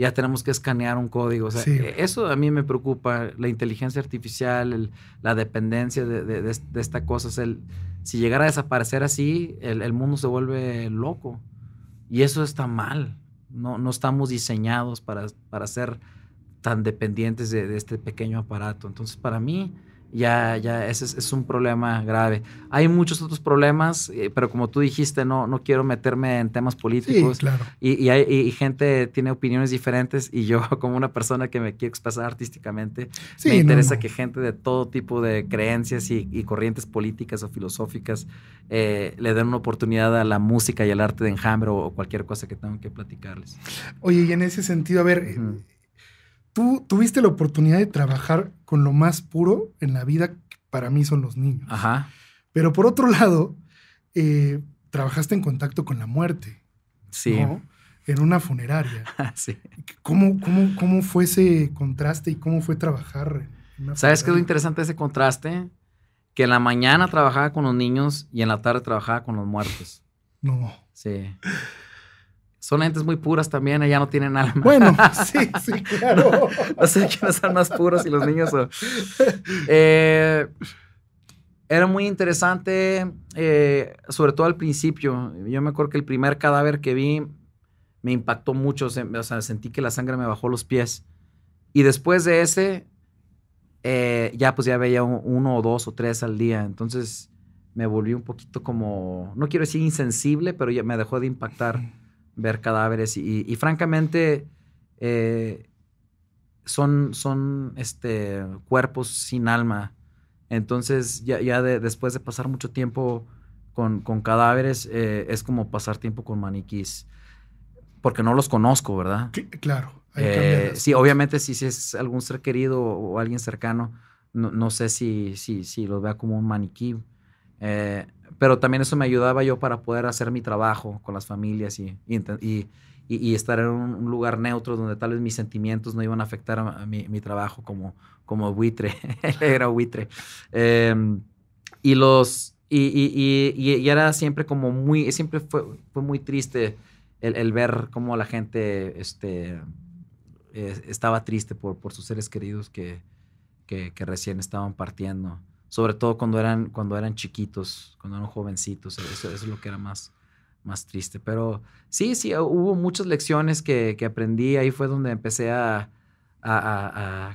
ya tenemos que escanear un código. O sea, eh, Eso a mí me preocupa, la inteligencia artificial, la dependencia de, de, esta cosa. si llegara a desaparecer así, el, el, mundo se vuelve loco. Y eso está mal. No, no estamos diseñados para, para ser tan dependientes de, este pequeño aparato. Entonces, para mí, ya, ya, ese es, un problema grave. Hay muchos otros problemas, eh, pero como tú dijiste, no, no quiero meterme en temas políticos. y, hay, gente tiene opiniones diferentes y yo como una persona que me quiere expresar artísticamente, me interesa que gente de todo tipo de creencias y, corrientes políticas o filosóficas eh, le den una oportunidad a la música y al arte de enjambre o, cualquier cosa que tengo que platicarles. Oye, y en ese sentido, a ver tú tuviste la oportunidad de trabajar con lo más puro en la vida, que para mí son los niños. Ajá. Pero por otro lado, eh, trabajaste en contacto con la muerte. Sí. En una funeraria. Ah, sí. ¿Cómo, fue ese contraste y cómo fue trabajar? ¿Sabes qué es lo interesante ese contraste? Que en la mañana trabajaba con los niños y en la tarde trabajaba con los muertos. No. Sí son entes muy puras también, allá no tienen alma. Bueno, sí, sí, claro. o sea que quiénes son más puros y los niños eh, era muy interesante, eh, sobre todo al principio. Yo me acuerdo que el primer cadáver que vi me impactó mucho, o sea, sentí que la sangre me bajó los pies. Y después de ese, eh, ya pues ya veía uno o dos o tres al día. Entonces me volví un poquito como, no quiero decir insensible, pero ya me dejó de impactar ver cadáveres y, francamente eh, son, son este, cuerpos sin alma. Entonces ya, ya después de pasar mucho tiempo con, con cadáveres eh, es como pasar tiempo con maniquís, porque no los conozco, ¿verdad? claro. Eh, sí, obviamente si, si es algún ser querido o alguien cercano, no, no sé si, si, si lo vea como un maniquí. Eh, pero también eso me ayudaba yo para poder hacer mi trabajo con las familias y, estar en un, lugar neutro donde tal vez mis sentimientos no iban a afectar a, mi, trabajo como, como buitre. era buitre. Em, y los... Y, era siempre como muy, siempre fue, fue muy triste el, ver cómo la gente este, estaba triste por, sus seres queridos que, que, recién estaban partiendo sobre todo cuando eran, cuando eran chiquitos, cuando eran jovencitos, e-, eso, es lo que era más, más triste. Pero sí, sí, hubo muchas lecciones que, aprendí, ahí fue donde empecé a,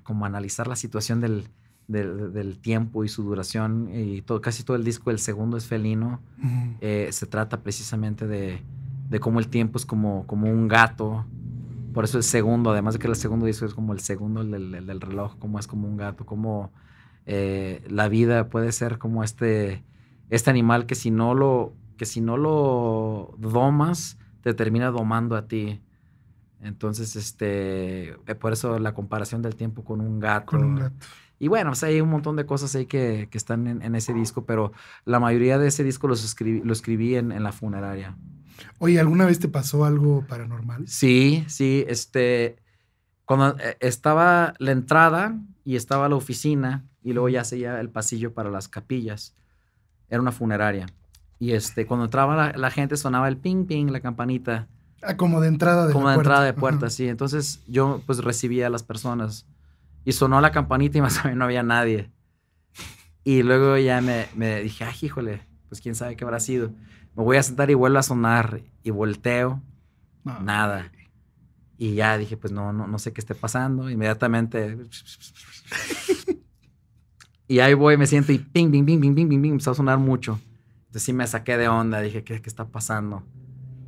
como analizar la situación del, del, tiempo y su duración, y todo, casi todo el disco, el segundo es felino, eh, se trata precisamente de, cómo el tiempo es como, como un gato, por eso el segundo, además de que el segundo disco es como el segundo el del, del reloj, como es como un gato, como eh, la vida puede ser como este, este animal que si no lo, que si no lo domas, te termina domando a ti. Entonces, este, eh, por eso la comparación del tiempo con un gato. Con un gato. Y bueno, pues, hay un montón de cosas ahí que, están en, ese disco, pero la mayoría de ese disco lo escribí, escribí en, en, la funeraria. Oye, ¿alguna vez te pasó algo paranormal? Sí, sí, este, cuando eh, estaba la entrada y estaba la oficina y luego ya seguía el pasillo para las capillas. Era una funeraria. Y este, cuando entraba la, gente sonaba el ping ping, la campanita. Ah, como de entrada de Como de entrada de puerta, sí. Entonces yo pues recibía a las personas y sonó la campanita y más o menos no había nadie. Y luego ya me, dije, ay, híjole, pues quién sabe qué habrá sido. Me voy a sentar y vuelvo a sonar y volteo. Nada. Y ya dije, pues no, no, no sé qué esté pasando. Inmediatamente. y ahí voy, me siento y ping, ping, ping, ping, ping, ping, empezó a sonar mucho. Entonces sí me saqué de onda, dije, ¿qué, qué está pasando?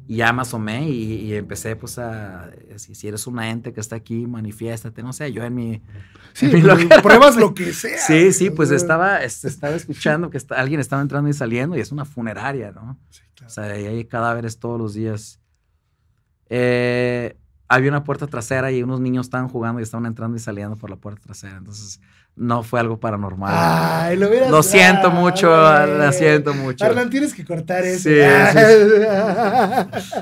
Y ya me asomé y, empecé, pues, a. Si, si, eres una ente que está aquí, manifiéstate, no sé, yo en mi. Sí, pruebas lo que sea. Sí, sí, pues estaba, estaba escuchando que está, alguien estaba entrando y saliendo y es una funeraria, ¿no? O sea, ahí hay cadáveres todos los días. Eh había una puerta trasera y unos niños estaban jugando y estaban entrando y saliendo por la puerta trasera. Entonces, no fue algo paranormal. lo, siento mucho, ah, lo siento mucho. Arlan, tienes que cortar eso.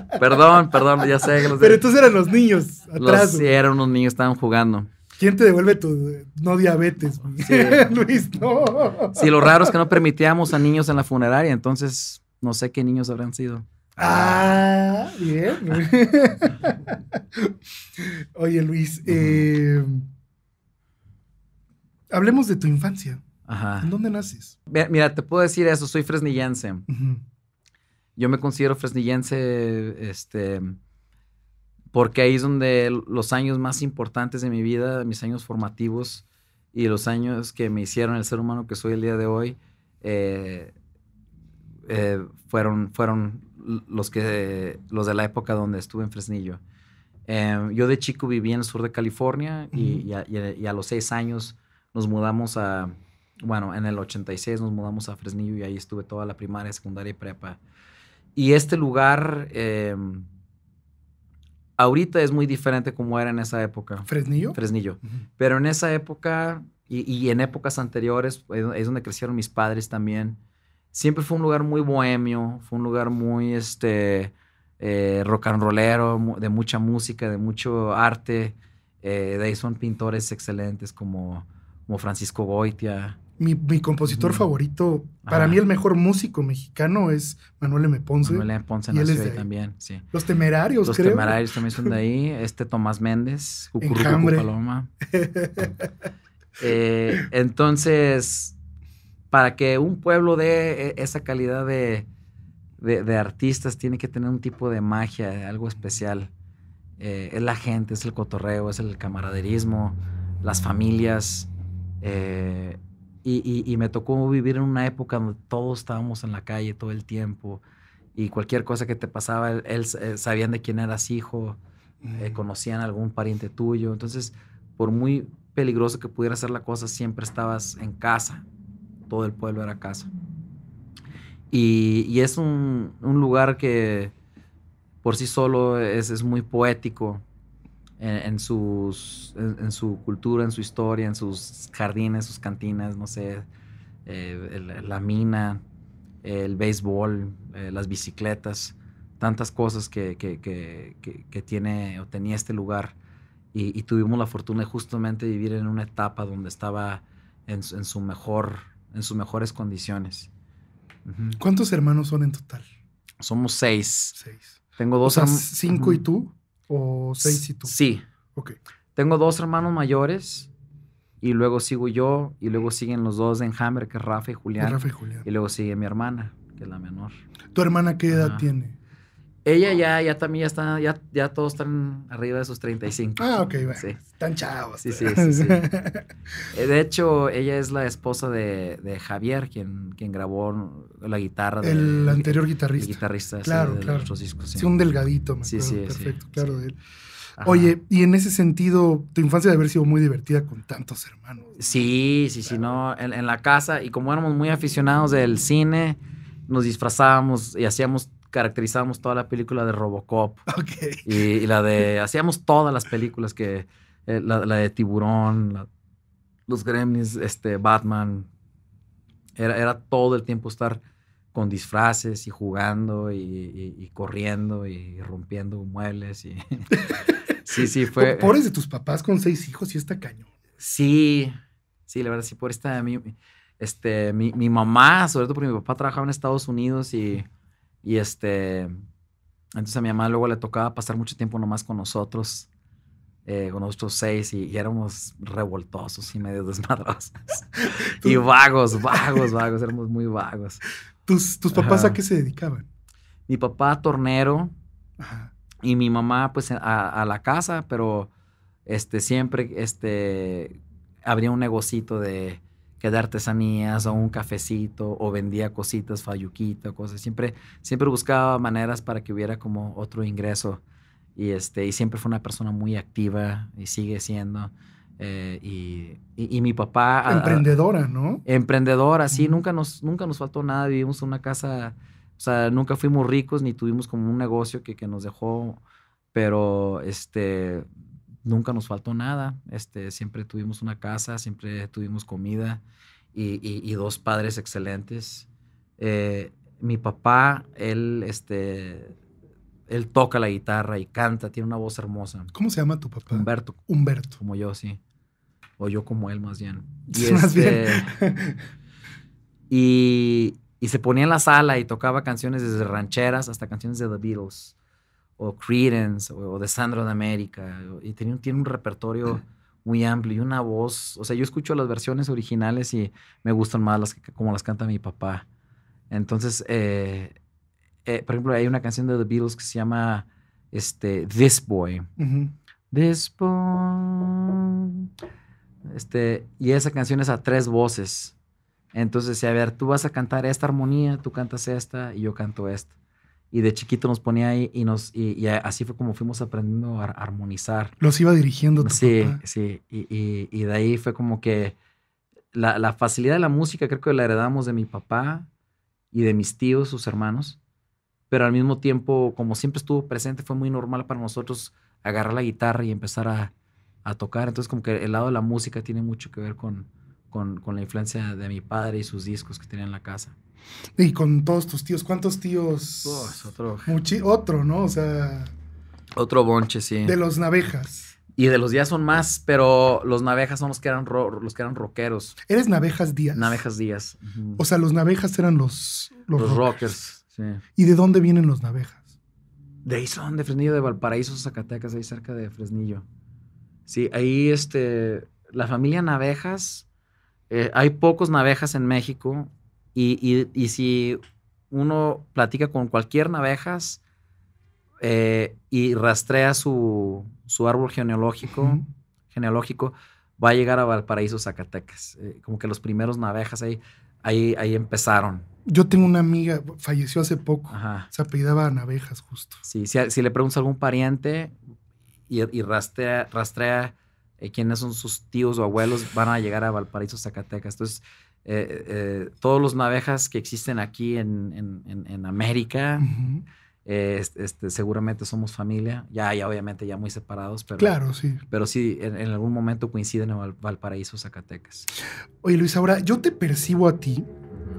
perdón, perdón, ya sé. Que los... Pero entonces eran los niños atrás. sí, eran unos niños, estaban jugando. ¿Quién te devuelve tu no diabetes, sí. Luis? No. Sí, lo raro es que no permitíamos a niños en la funeraria, entonces no sé qué niños habrán sido. Ah, ah, bien. Oye, Luis, eh, hablemos de tu infancia. Ajá. ¿En dónde naces? Mira, te puedo decir eso, soy fresnillense. Yo me considero fresnillense, este, porque ahí es donde los años más importantes de mi vida, mis años formativos y los años que me hicieron el ser humano que soy el día de hoy, eh, eh, fueron, fueron los, que, los de la época donde estuve en Fresnillo. Em, yo de chico vivía en el sur de California y, a, los seis años nos mudamos a, bueno, en el 86 nos mudamos a Fresnillo y ahí estuve toda la primaria, secundaria y prepa. Y este lugar em, ahorita es muy diferente como era en esa época. ¿Fresnillo? Fresnillo. Pero en esa época y, en épocas anteriores es donde crecieron mis padres también siempre fue un lugar muy bohemio, fue un lugar muy este, eh, rock and rollero, de mucha música, de mucho arte. Eh, de ahí son pintores excelentes como, como Francisco Goitia. Mi, compositor favorito, para mí el mejor músico mexicano es Manuel M. Ponce. Manuel M. Ponce nació también, sí. Los Temerarios, Los Los Temerarios también son de ahí. Este Tomás Méndez, Cucurrucucu Paloma. Eh, entonces, para que un pueblo de eh, esa calidad de, artistas, tiene que tener un tipo de magia, algo especial. Eh, es la gente, es el cotorreo, es el camaraderismo, las familias. Eh, y, me tocó vivir en una época donde todos estábamos en la calle todo el tiempo y cualquier cosa que te pasaba, él, sabían de quién eras hijo, conocían algún pariente tuyo. Entonces, por muy peligroso que pudiera ser la cosa, siempre estabas en casa todo el pueblo era casa. Y, es un, lugar que por sí solo es, muy poético en, sus, en, su cultura, en su historia, en sus jardines, sus cantinas, no sé, eh, la mina, el béisbol, eh, las bicicletas, tantas cosas que, tiene o tenía este lugar. Y, tuvimos la fortuna de justamente vivir en una etapa donde estaba en su mejor en sus mejores condiciones. ¿Cuántos hermanos son en total? Somos seis. Seis. Tengo dos o ¿Cinco y tú? ¿O seis y tú? Sí. Ok. Tengo dos hermanos mayores y luego sigo yo y luego siguen los dos en Hammer, que es Rafa y Julián. Rafa y Julián. Y luego sigue mi hermana, que es la menor. ¿Tu hermana qué edad tiene? Ella ya, ya también ya está, ya, ya todos están arriba de sus 35. Ah, ok, bueno. Están chavos. Sí, sí, sí, sí. Eh, de hecho, ella es la esposa de, Javier, quien, quien grabó la guitarra. Del, el anterior guitarrista. El guitarrista, claro, claro. sí. un delgadito, me Sí, sí, Perfecto, claro, de él. Oye, y en ese sentido, tu infancia debe haber sido muy divertida con tantos hermanos. Sí, sí, sí, no, en, la casa, y como éramos muy aficionados del cine, nos disfrazábamos y hacíamos caracterizamos toda la película de Robocop. Okay. Y, la de. Hacíamos todas las películas que. Eh, la, de Tiburón, los Gremlins, este, Batman. Era, era todo el tiempo estar con disfraces y jugando y, corriendo y rompiendo muebles. Y... sí, sí, fue. Pobres eh. de tus papás con seis hijos y esta cañón. Sí, sí, la verdad, sí, por esta. Mi, este, mi mamá, sobre todo porque mi papá trabajaba en Estados Unidos y y este, entonces a mi mamá luego le tocaba pasar mucho tiempo nomás con nosotros, eh, con nosotros seis, y, éramos revoltosos y medio desmadrosos. y vagos, vagos, vagos, éramos muy vagos. ¿Tus, tus papás a qué se dedicaban? Mi papá tornero y mi mamá pues a, a, la casa, pero este, siempre este, habría un negocito de de artesanías o un cafecito o vendía cositas, falluquita, cosas. Siempre, siempre buscaba maneras para que hubiera como otro ingreso. Y, este, y siempre fue una persona muy activa y sigue siendo. Eh, y, mi papá... Emprendedora, ¿no? Emprendedora, sí. Nunca, nos, nunca nos faltó nada. Vivimos en una casa... O sea, nunca fuimos ricos ni tuvimos como un negocio que, que nos dejó pero este nunca nos faltó nada, este, siempre tuvimos una casa, siempre tuvimos comida y, y, dos padres excelentes. Eh, mi papá, él, este, él toca la guitarra y canta, tiene una voz hermosa. ¿Cómo se llama tu papá? Humberto. Humberto. Como yo, sí. O yo como él, más bien. Y este, y, y se ponía en la sala y tocaba canciones desde rancheras hasta canciones de The Beatles o Creedence o, de Sandro de América. Y tiene, tiene un repertorio muy amplio y una voz. O sea, yo escucho las versiones originales y me gustan más las que, como las canta mi papá. Entonces, eh, eh, por ejemplo, hay una canción de The Beatles que se llama este, This Boy. This Boy. Este, y esa canción es a tres voces. Entonces, a ver, tú vas a cantar esta armonía, tú cantas esta y yo canto esta y de chiquito nos ponía ahí y nos y, así fue como fuimos aprendiendo a armonizar. Los iba dirigiendo. sí, sí, y, y, de ahí fue como que la, la, facilidad de la música creo que la heredamos de mi papá y de mis tíos, sus hermanos, pero al mismo tiempo, como siempre estuvo presente, fue muy normal para nosotros agarrar la guitarra y empezar a, a tocar, entonces como que el lado de la música tiene mucho que ver con, con, la influencia de mi padre y sus discos que tenía en la casa. Y con todos tus tíos, ¿cuántos tíos? otro. otro, ¿no? O sea... Otro bonche, sí. De los navejas. Y de los días son más, pero los navejas son los que eran, los que eran rockeros. ¿Eres navejas días? Navejas días. O sea, los navejas eran los... Los, rockers. sí. ¿Y de dónde vienen los navejas? De ahí son, de Fresnillo, de Valparaíso, Zacatecas, ahí cerca de Fresnillo. Sí, ahí este, la familia Navejas eh, hay pocos navejas en México y, si uno platica con cualquier navejas eh, y rastrea su, árbol genealógico, genealógico, va a llegar a Valparaíso, Zacatecas. Eh, como que los primeros navejas ahí, ahí, ahí empezaron. Yo tengo una amiga, falleció hace poco, se apellidaba Navejas justo. Sí, si, le preguntas a algún pariente y, rastrea, rastrea eh, quiénes son sus tíos o abuelos, van a llegar a Valparaíso, Zacatecas. Entonces, eh, eh, todos los navejas que existen aquí en, América, este, este, seguramente somos familia, ya, ya obviamente ya muy separados, pero, claro, sí. pero sí, en, algún momento coinciden en Valparaíso, Zacatecas. Oye Luis, ahora yo te percibo a ti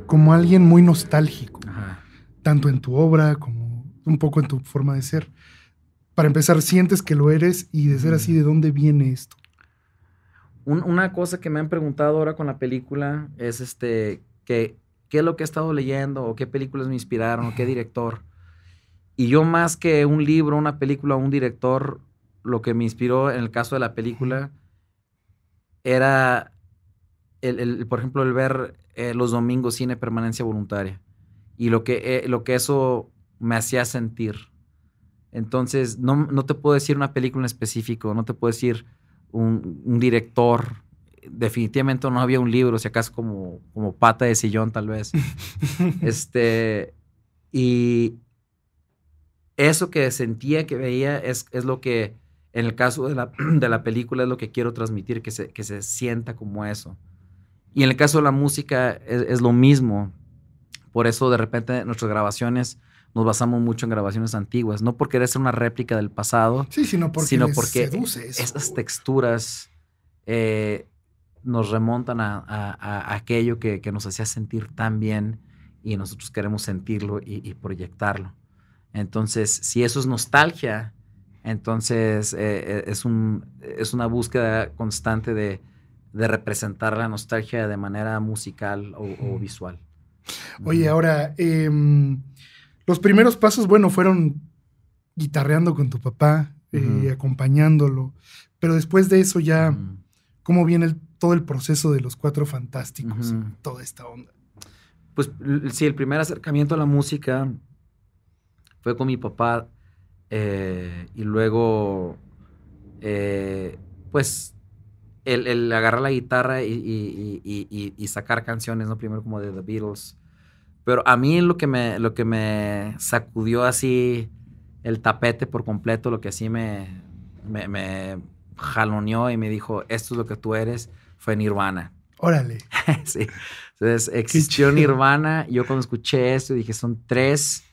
como alguien muy nostálgico, tanto en tu obra como un poco en tu forma de ser para empezar, sientes que lo eres y de ser así, ¿de dónde viene esto? una cosa que me han preguntado ahora con la película es este, que, qué es lo que he estado leyendo o qué películas me inspiraron o qué director. Y yo más que un libro, una película o un director, lo que me inspiró en el caso de la película era, el, el por ejemplo, el ver eh, los domingos cine permanencia voluntaria y lo que, eh, lo que eso me hacía sentir. Entonces, no, no, te puedo decir una película en específico, no te puedo decir un, director, definitivamente no había un libro, si acaso como, como pata de sillón tal vez. este, y eso que sentía, que veía, es, es, lo que, en el caso de la, de la película, es lo que quiero transmitir, que se, que se sienta como eso. Y en el caso de la música es lo mismo. Por eso de repente nuestras grabaciones nos basamos mucho en grabaciones antiguas, no porque querer ser una réplica del pasado, sino porque, esas texturas eh, nos remontan a, aquello que, nos hacía sentir tan bien y nosotros queremos sentirlo y, proyectarlo. Entonces, si eso es nostalgia, entonces eh, eh, es, un, es una búsqueda constante de, representar la nostalgia de manera musical o, visual. Oye, ahora, em, los primeros pasos, bueno, fueron guitarreando con tu papá, y eh, acompañándolo, pero después de eso ya, ¿cómo viene todo el proceso de los cuatro fantásticos, toda esta onda? Pues sí, el primer acercamiento a la música fue con mi papá eh, y luego, eh, pues, el, agarrar la guitarra y, y, sacar canciones, ¿no? Primero como de The Beatles, pero a mí lo que me, lo que me sacudió así el tapete por completo, lo que así me, me, jaloneó y me dijo, esto es lo que tú eres, fue Nirvana. Órale. sí. Entonces existió Nirvana. Yo cuando escuché esto dije, son tres.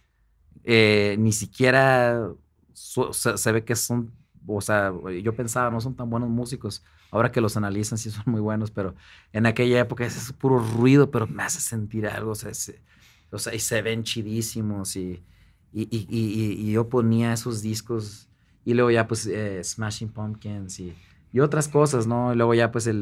Eh, ni siquiera se, ve que son, o sea, yo pensaba, no son tan buenos músicos. Ahora que los analizan, sí son muy buenos, pero en aquella época es puro ruido, pero me hace sentir algo. O sea, o sea, y se ven chidísimos y, y, yo ponía esos discos y luego ya pues eh, Smashing Pumpkins y, otras cosas, ¿no? Y luego ya pues el,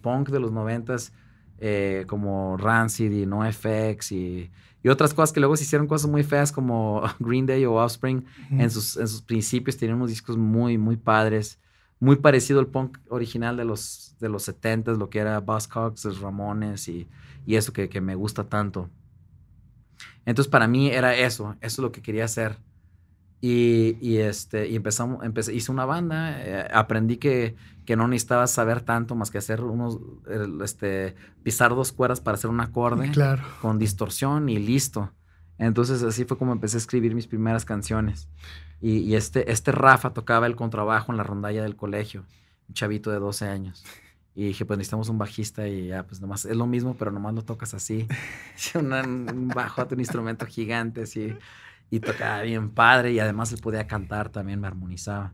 punk de los noventas eh, como Rancid y No y, y otras cosas que luego se hicieron cosas muy feas como Green Day o Offspring en, sus, en sus principios tenían unos discos muy, muy padres muy parecido al punk original de los, de los 70 lo que era Buzzcocks, Ramones y, eso que, que, me gusta tanto. Entonces para mí era eso, eso es lo que quería hacer. Y, este, y empezamos, empecé, hice una banda, eh, aprendí que, que no necesitaba saber tanto más que hacer unos, este, pisar dos cuerdas para hacer un acorde claro. con distorsión y listo. Entonces así fue como empecé a escribir mis primeras canciones. Y, este, este Rafa tocaba el contrabajo en la rondalla del colegio, un chavito de 12 años. Y dije, pues necesitamos un bajista y ya, pues nomás es lo mismo, pero nomás lo tocas así. un bajo, un instrumento gigante, así. Y tocaba bien padre y además él podía cantar también, me armonizaba.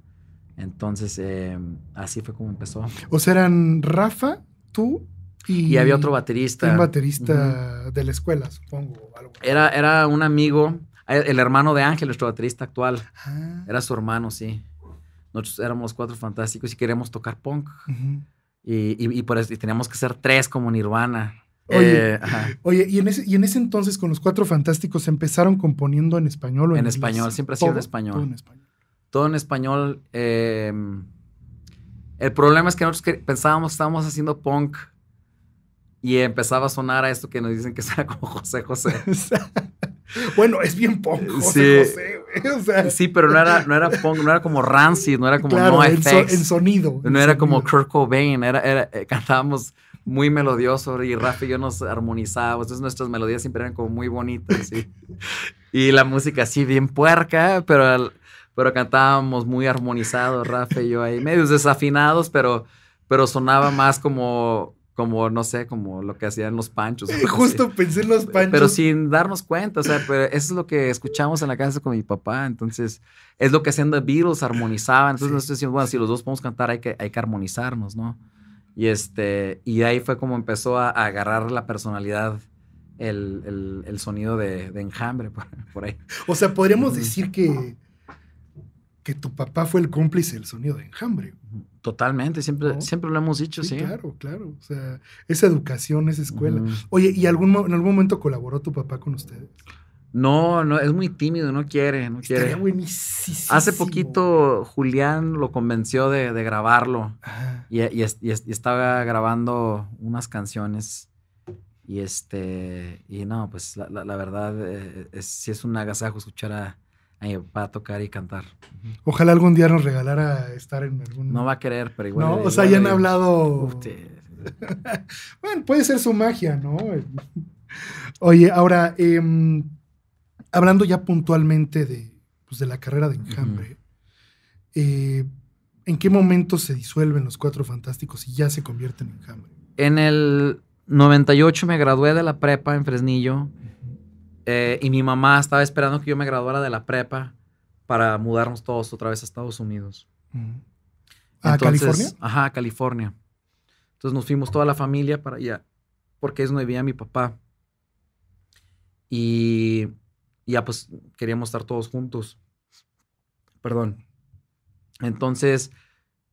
Entonces, em, así fue como empezó. O sea, eran Rafa, tú y, y había otro baterista. Un baterista de la escuela, supongo. Algo. Era, era un amigo, el hermano de Ángel, nuestro baterista actual. Ah. Era su hermano, sí. Nosotros éramos cuatro fantásticos y queríamos tocar punk. Y, teníamos que ser tres como Nirvana. Oye, eh, oye y, en ese, entonces con los Cuatro Fantásticos empezaron componiendo en español. O en, español, siempre ha sido en español. Todo en español. Todo en español. Em, el problema es que nosotros pensábamos, estábamos haciendo punk y empezaba a sonar a esto que nos dicen que será como José José. Bueno, es bien punk, eh, sí. José Sí, pero no era, no era punk, no era como Rancid, no era como No en, sonido. No era como Kurt Cobain, era, era, eh, cantábamos muy melodioso y Rafa y yo nos armonizábamos, entonces nuestras melodías siempre eran como muy bonitas. ¿sí? y la música sí, bien puerca, pero... pero cantábamos muy armonizados, Rafa y yo ahí, medios desafinados, pero, pero sonaba más como, como, no sé, como lo que hacían los panchos. justo pensé en los panchos. Pero sin darnos cuenta, o sea, pero eso es lo que escuchamos en la casa con mi papá, entonces es lo que hacían The Beatles, armonizaban, entonces nosotros decimos, bueno, si los dos podemos cantar hay que, hay que armonizarnos, ¿no? Y, este, y ahí fue como empezó a, agarrar la personalidad, el, sonido de, enjambre por, ahí. O sea, podríamos decir que que tu papá fue el cómplice del sonido de enjambre. Totalmente, siempre, siempre lo hemos dicho, sí, Claro, claro. O sea, esa educación, esa escuela. Oye, ¿y algún, en algún momento colaboró tu papá con ustedes? No, no, es muy tímido, no quiere, no quiere. Hace poquito Julián lo convenció de, grabarlo y, estaba grabando unas canciones y este, y no, pues la, la, verdad si eh, es, sí es un agasajo escuchar a, va a tocar y cantar. Ojalá algún día nos regalara estar en algún... No va a querer, pero igual... No, o sea, ya han hablado... bueno, puede ser su magia, ¿no? Oye, ahora, em, hablando ya puntualmente de, pues, de la carrera de Enjambre, eh, ¿en qué momento se disuelven los Cuatro Fantásticos y ya se convierten en Enjambre? En el 98 me gradué de la prepa en Fresnillo eh, y mi mamá estaba esperando que yo me graduara de la prepa para mudarnos todos otra vez a Estados Unidos. ¿A California? Ajá, a California. Entonces nos fuimos toda la familia para allá, porque es donde vivía mi papá. Y ya pues queríamos estar todos juntos. Perdón. Entonces,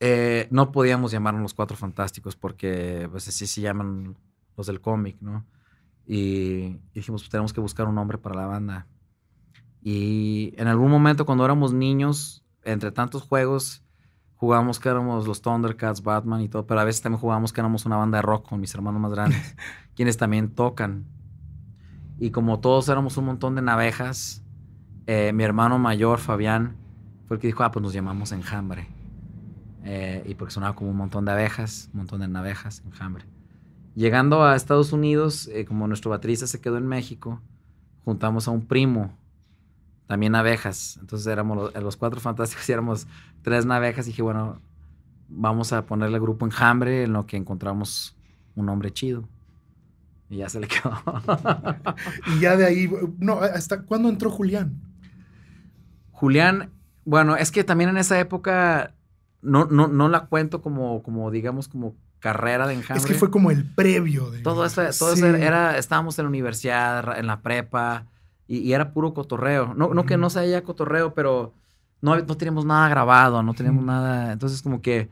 eh, no podíamos llamarnos los cuatro fantásticos porque pues así se llaman los del cómic, ¿no? Y dijimos, pues tenemos que buscar un nombre para la banda. Y en algún momento cuando éramos niños, entre tantos juegos, jugábamos que éramos los Thundercats, Batman y todo, pero a veces también jugábamos que éramos una banda de rock con mis hermanos más grandes, quienes también tocan. Y como todos éramos un montón de navejas, eh, mi hermano mayor, Fabián, fue el que dijo, ah, pues nos llamamos Enjambre. Eh, y porque sonaba como un montón de abejas, un montón de navejas, Enjambre. Llegando a Estados Unidos, eh, como nuestro baterista se quedó en México, juntamos a un primo, también abejas. Entonces éramos los, cuatro fantásticos y éramos tres navejas. Y dije, bueno, vamos a ponerle el grupo enjambre en lo que encontramos un hombre chido. Y ya se le quedó. y ya de ahí, no, ¿hasta cuándo entró Julián? Julián, bueno, es que también en esa época no, no, no la cuento como, como digamos, como carrera de enjambre. Es que fue como el previo. De... Todo eso, todo eso era, estábamos en la universidad, en la prepa, y, era puro cotorreo. No, no que no sea ya cotorreo, pero no, no teníamos nada grabado, no teníamos nada. Entonces, como que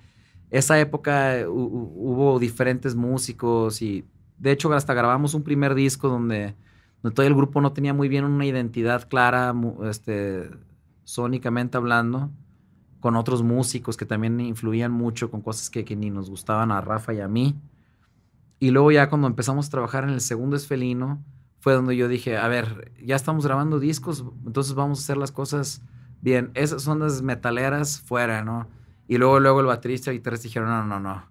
esa época hubo diferentes músicos y de hecho hasta grabamos un primer disco donde, todo el grupo no tenía muy bien una identidad clara, este, sónicamente hablando con otros músicos que también influían mucho con cosas que, ni nos gustaban a Rafa y a mí. Y luego ya cuando empezamos a trabajar en el segundo esfelino, fue donde yo dije, a ver, ya estamos grabando discos, entonces vamos a hacer las cosas bien. Esas ondas metaleras fuera, ¿no? Y luego, luego el baterista y tres dijeron, no, no, no.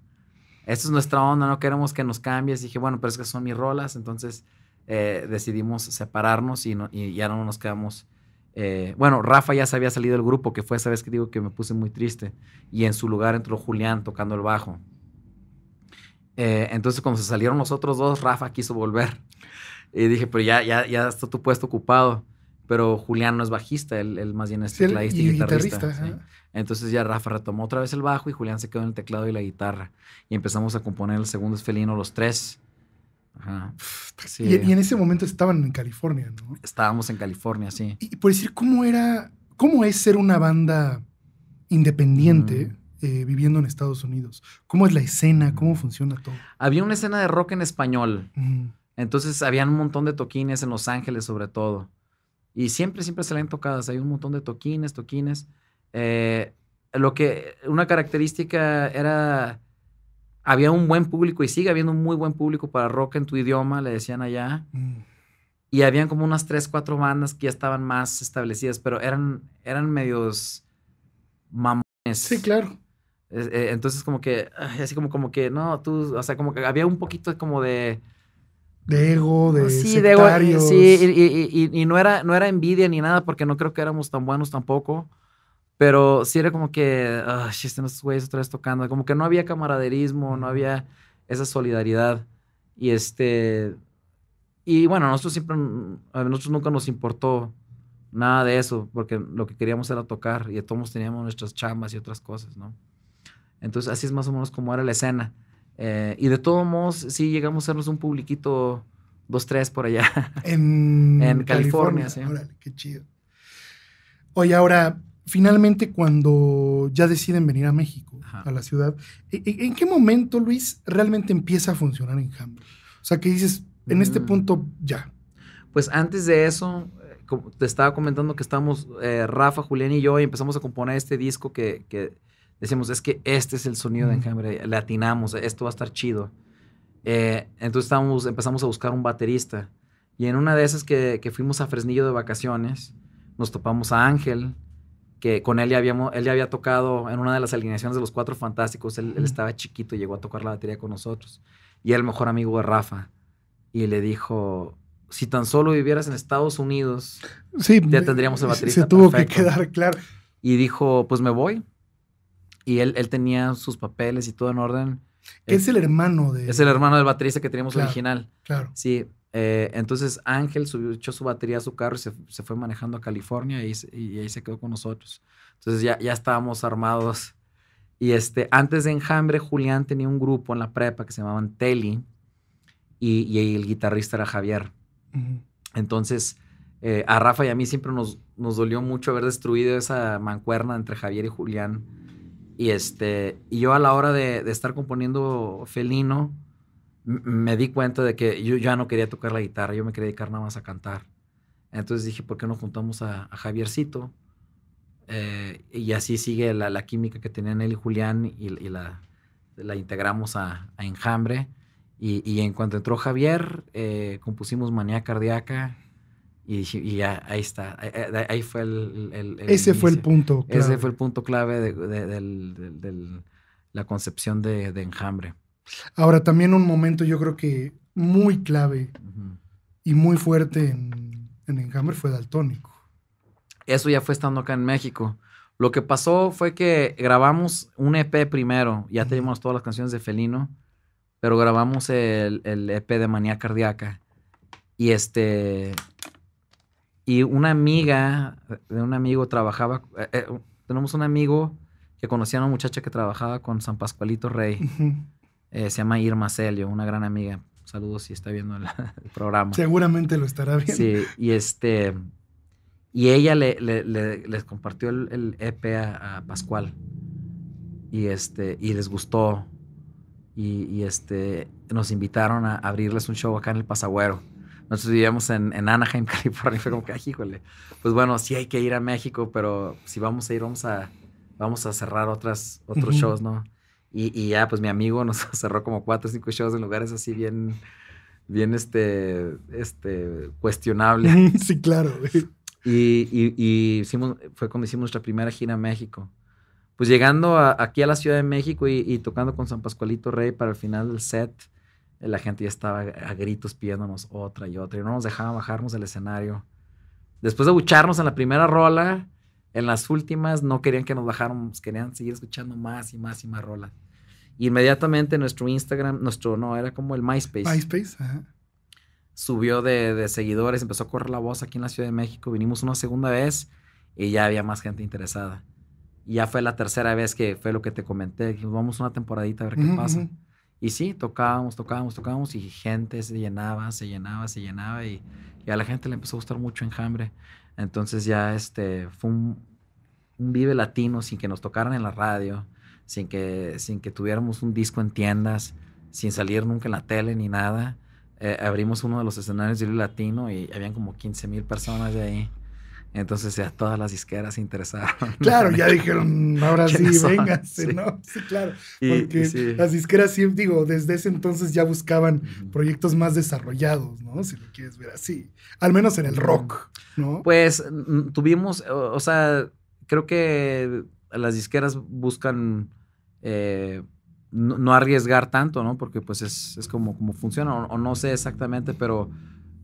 Esta es nuestra onda, no queremos que nos cambies. dije, bueno, pero es que son mis rolas, entonces eh, decidimos separarnos y, y ya no nos quedamos eh, bueno, Rafa ya se había salido del grupo, que fue esa vez que digo que me puse muy triste. Y en su lugar entró Julián tocando el bajo. Eh, entonces, cuando se salieron los otros dos, Rafa quiso volver. Y dije, pero ya, ya, ya está tu puesto ocupado. Pero Julián no es bajista, él, más bien es tecladista y, guitarrista. Entonces ya Rafa retomó otra vez el bajo y Julián se quedó en el teclado y la guitarra. Y empezamos a componer el segundo es felino los tres. Y, en ese momento estaban en California, ¿no? Estábamos en California, sí. Y por decir, ¿cómo era, cómo es ser una banda independiente eh, viviendo en Estados Unidos? ¿Cómo es la escena? ¿Cómo funciona todo? Había una escena de rock en español. Entonces, había un montón de toquines en Los Ángeles, sobre todo. Y siempre, siempre se han tocadas. Hay un montón de toquines, toquines. Eh, lo que, una característica era había un buen público y sigue habiendo un muy buen público para rock en tu idioma, le decían allá. Mm. Y habían como unas tres, cuatro bandas que ya estaban más establecidas, pero eran, eran medios mamones. Sí, claro. Eh, entonces, como que, así como, como que, no, tú, o sea, como que había un poquito como de. De ego, de. Sí, Sí, y, y, y, no, era, no era envidia ni nada, porque no creo que éramos tan buenos tampoco. Pero sí era como que, Ay... están estos güeyes otra vez tocando. Como que no había camaraderismo, no había esa solidaridad. Y este. Y bueno, nosotros siempre. A nosotros nunca nos importó nada de eso, porque lo que queríamos era tocar y todos teníamos nuestras chambas y otras cosas, ¿no? Entonces, así es más o menos como era la escena. Eh, y de todos modos, sí llegamos a sernos un publiquito, dos, tres por allá. En, California, California, sí. Órale, qué chido. Oye, ahora, finalmente cuando ya deciden venir a México, a la ciudad, ¿e, e, ¿en qué momento, Luis, realmente empieza a funcionar Enjambre? O sea, que dices, en este mm. punto ya. Pues antes de eso, eh, te estaba comentando que estamos eh, Rafa, Julián y yo y empezamos a componer este disco que, que decimos, es que este es el sonido de Enjambre, le atinamos, esto va a estar chido. Eh, entonces empezamos a buscar un baterista y en una de esas que fuimos a Fresnillo de vacaciones, nos topamos a Ángel que con él ya, habíamos, él ya había tocado en una de las alineaciones de los Cuatro Fantásticos, él, estaba chiquito y llegó a tocar la batería con nosotros. Y era el mejor amigo de Rafa. Y le dijo, si tan solo vivieras en Estados Unidos, sí, ya tendríamos el baterista. Se tuvo que quedar claro. Y dijo, pues me voy. Y él, él tenía sus papeles y todo en orden. Es eh, el, hermano de... Es el hermano del baterista que teníamos original. Claro. Sí, eh, entonces Ángel subió, echó su batería a su carro y se, fue manejando a California y, ahí se quedó con nosotros. Entonces ya, estábamos armados. Y este, antes de Enjambre, Julián tenía un grupo en la prepa que se llamaban Telly y, el guitarrista era Javier. Entonces, eh, a Rafa y a mí siempre nos, nos, dolió mucho haber destruido esa mancuerna entre Javier y Julián. Y, este, yo a la hora de estar componiendo Felino, me di cuenta de que yo ya no quería tocar la guitarra, yo me quería dedicar nada más a cantar. Entonces dije, ¿por qué no juntamos a, Javiercito? Eh, y así sigue la, química que tenían él y Julián y, la, integramos a, Enjambre. Y, en cuanto entró Javier, eh, compusimos Manía Cardíaca y, ya, ahí está. Ahí, fue el, Ese fue el punto clave. Ese fue el punto clave de la concepción de, Enjambre. Ahora, también un momento yo creo que muy clave y muy fuerte en, en fue Daltónico. Eso ya fue estando acá en México. Lo que pasó fue que grabamos un EP primero, ya teníamos todas las canciones de Felino, pero grabamos el, EP e de Manía Cardíaca. Y este. Y una amiga de un amigo trabajaba. Eh, eh, tenemos un amigo que conocía a una muchacha que trabajaba con San Pascualito Rey. Eh, se llama Irma Celio, una gran amiga. Saludos si está viendo el, programa. Seguramente lo estará viendo. Sí, y este. Y ella le, le, les compartió el, EP e a, Pascual. Y este. Y les gustó. Y, este. Nos invitaron a abrirles un show acá en el Pasagüero. Nosotros vivíamos en, en Anaheim, California. fue como Pues bueno, sí hay que ir a México, pero si vamos a ir, vamos a, vamos a cerrar otras, otros shows, ¿no? Y, ya, pues mi amigo nos cerró como cuatro o cinco shows en lugares así bien, bien este, este, cuestionable. sí, claro. Y, y, y, hicimos, fue cuando hicimos nuestra primera gira a México. Pues llegando aquí a la Ciudad de México y, tocando con San Pascualito Rey para el final del set, eh, la gente ya estaba a gritos pidiéndonos otra y otra y no nos dejaban bajarnos del escenario. Después de bucharnos en la primera rola, en las últimas no querían que nos bajáramos, querían seguir escuchando más y más y más rolas. Inmediatamente nuestro Instagram, nuestro, no, era como el MySpace. MySpace, Subió de, seguidores, empezó a correr la voz aquí en la Ciudad de México. Vinimos una segunda vez y ya había más gente interesada. ya fue la tercera vez que fue lo que te comenté. vamos una temporadita a ver qué pasa. Y sí, tocábamos, tocábamos, tocábamos y gente se llenaba, se llenaba, se llenaba y, y a la gente le empezó a gustar mucho Enjambre. Entonces ya este, fue un, vive latino sin que nos tocaran en la radio, sin que, sin que tuviéramos un disco en tiendas, sin salir nunca en la tele ni nada. Eh, abrimos uno de los escenarios de Vive Latino y habían como 15,000 mil personas de ahí. Entonces ya todas las disqueras se interesaron. Claro, ya dijeron, ahora sí, véngase, ¿no? Sí, claro. porque las disqueras siempre, digo, desde ese entonces ya buscaban proyectos más desarrollados, ¿no? Si lo quieres ver así. Al menos en el rock, ¿no? Pues mm, tuvimos, o, sea, creo que las disqueras buscan eh, no, arriesgar tanto, ¿no? Porque pues es, como, como funciona, o no sé exactamente, pero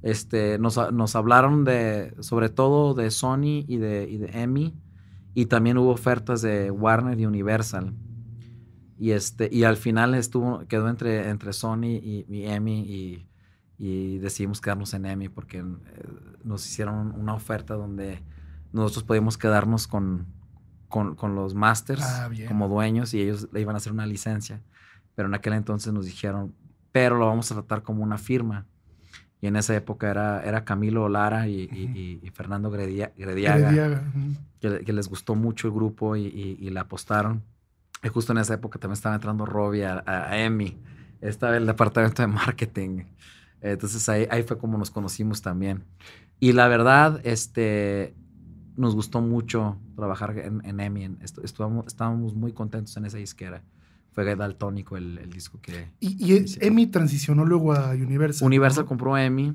este, nos, nos hablaron de, sobre todo de Sony y de, y de Emmy, y también hubo ofertas de Warner y Universal. Y, este, y al final estuvo, quedó entre, entre Sony y, y Emmy, y, y, decidimos quedarnos en Emmy porque eh, nos hicieron una oferta donde nosotros podíamos quedarnos con, con, con los masters ah, como dueños y ellos le iban a hacer una licencia. Pero en aquel entonces nos dijeron, pero lo vamos a tratar como una firma y en esa época era, era Camilo Lara y, y, Fernando Gredia, Grediaga, que, les gustó mucho el grupo y, y, le apostaron. Y justo en esa época también estaba entrando Robbie a, emmy Emi, estaba el departamento de marketing. Entonces ahí, ahí fue como nos conocimos también. Y la verdad, este, nos gustó mucho trabajar en, en Emi. estábamos muy contentos en esa disquera fue daltónico el, el disco que... Y, y EMI transicionó luego a Universal. Universal compró EMI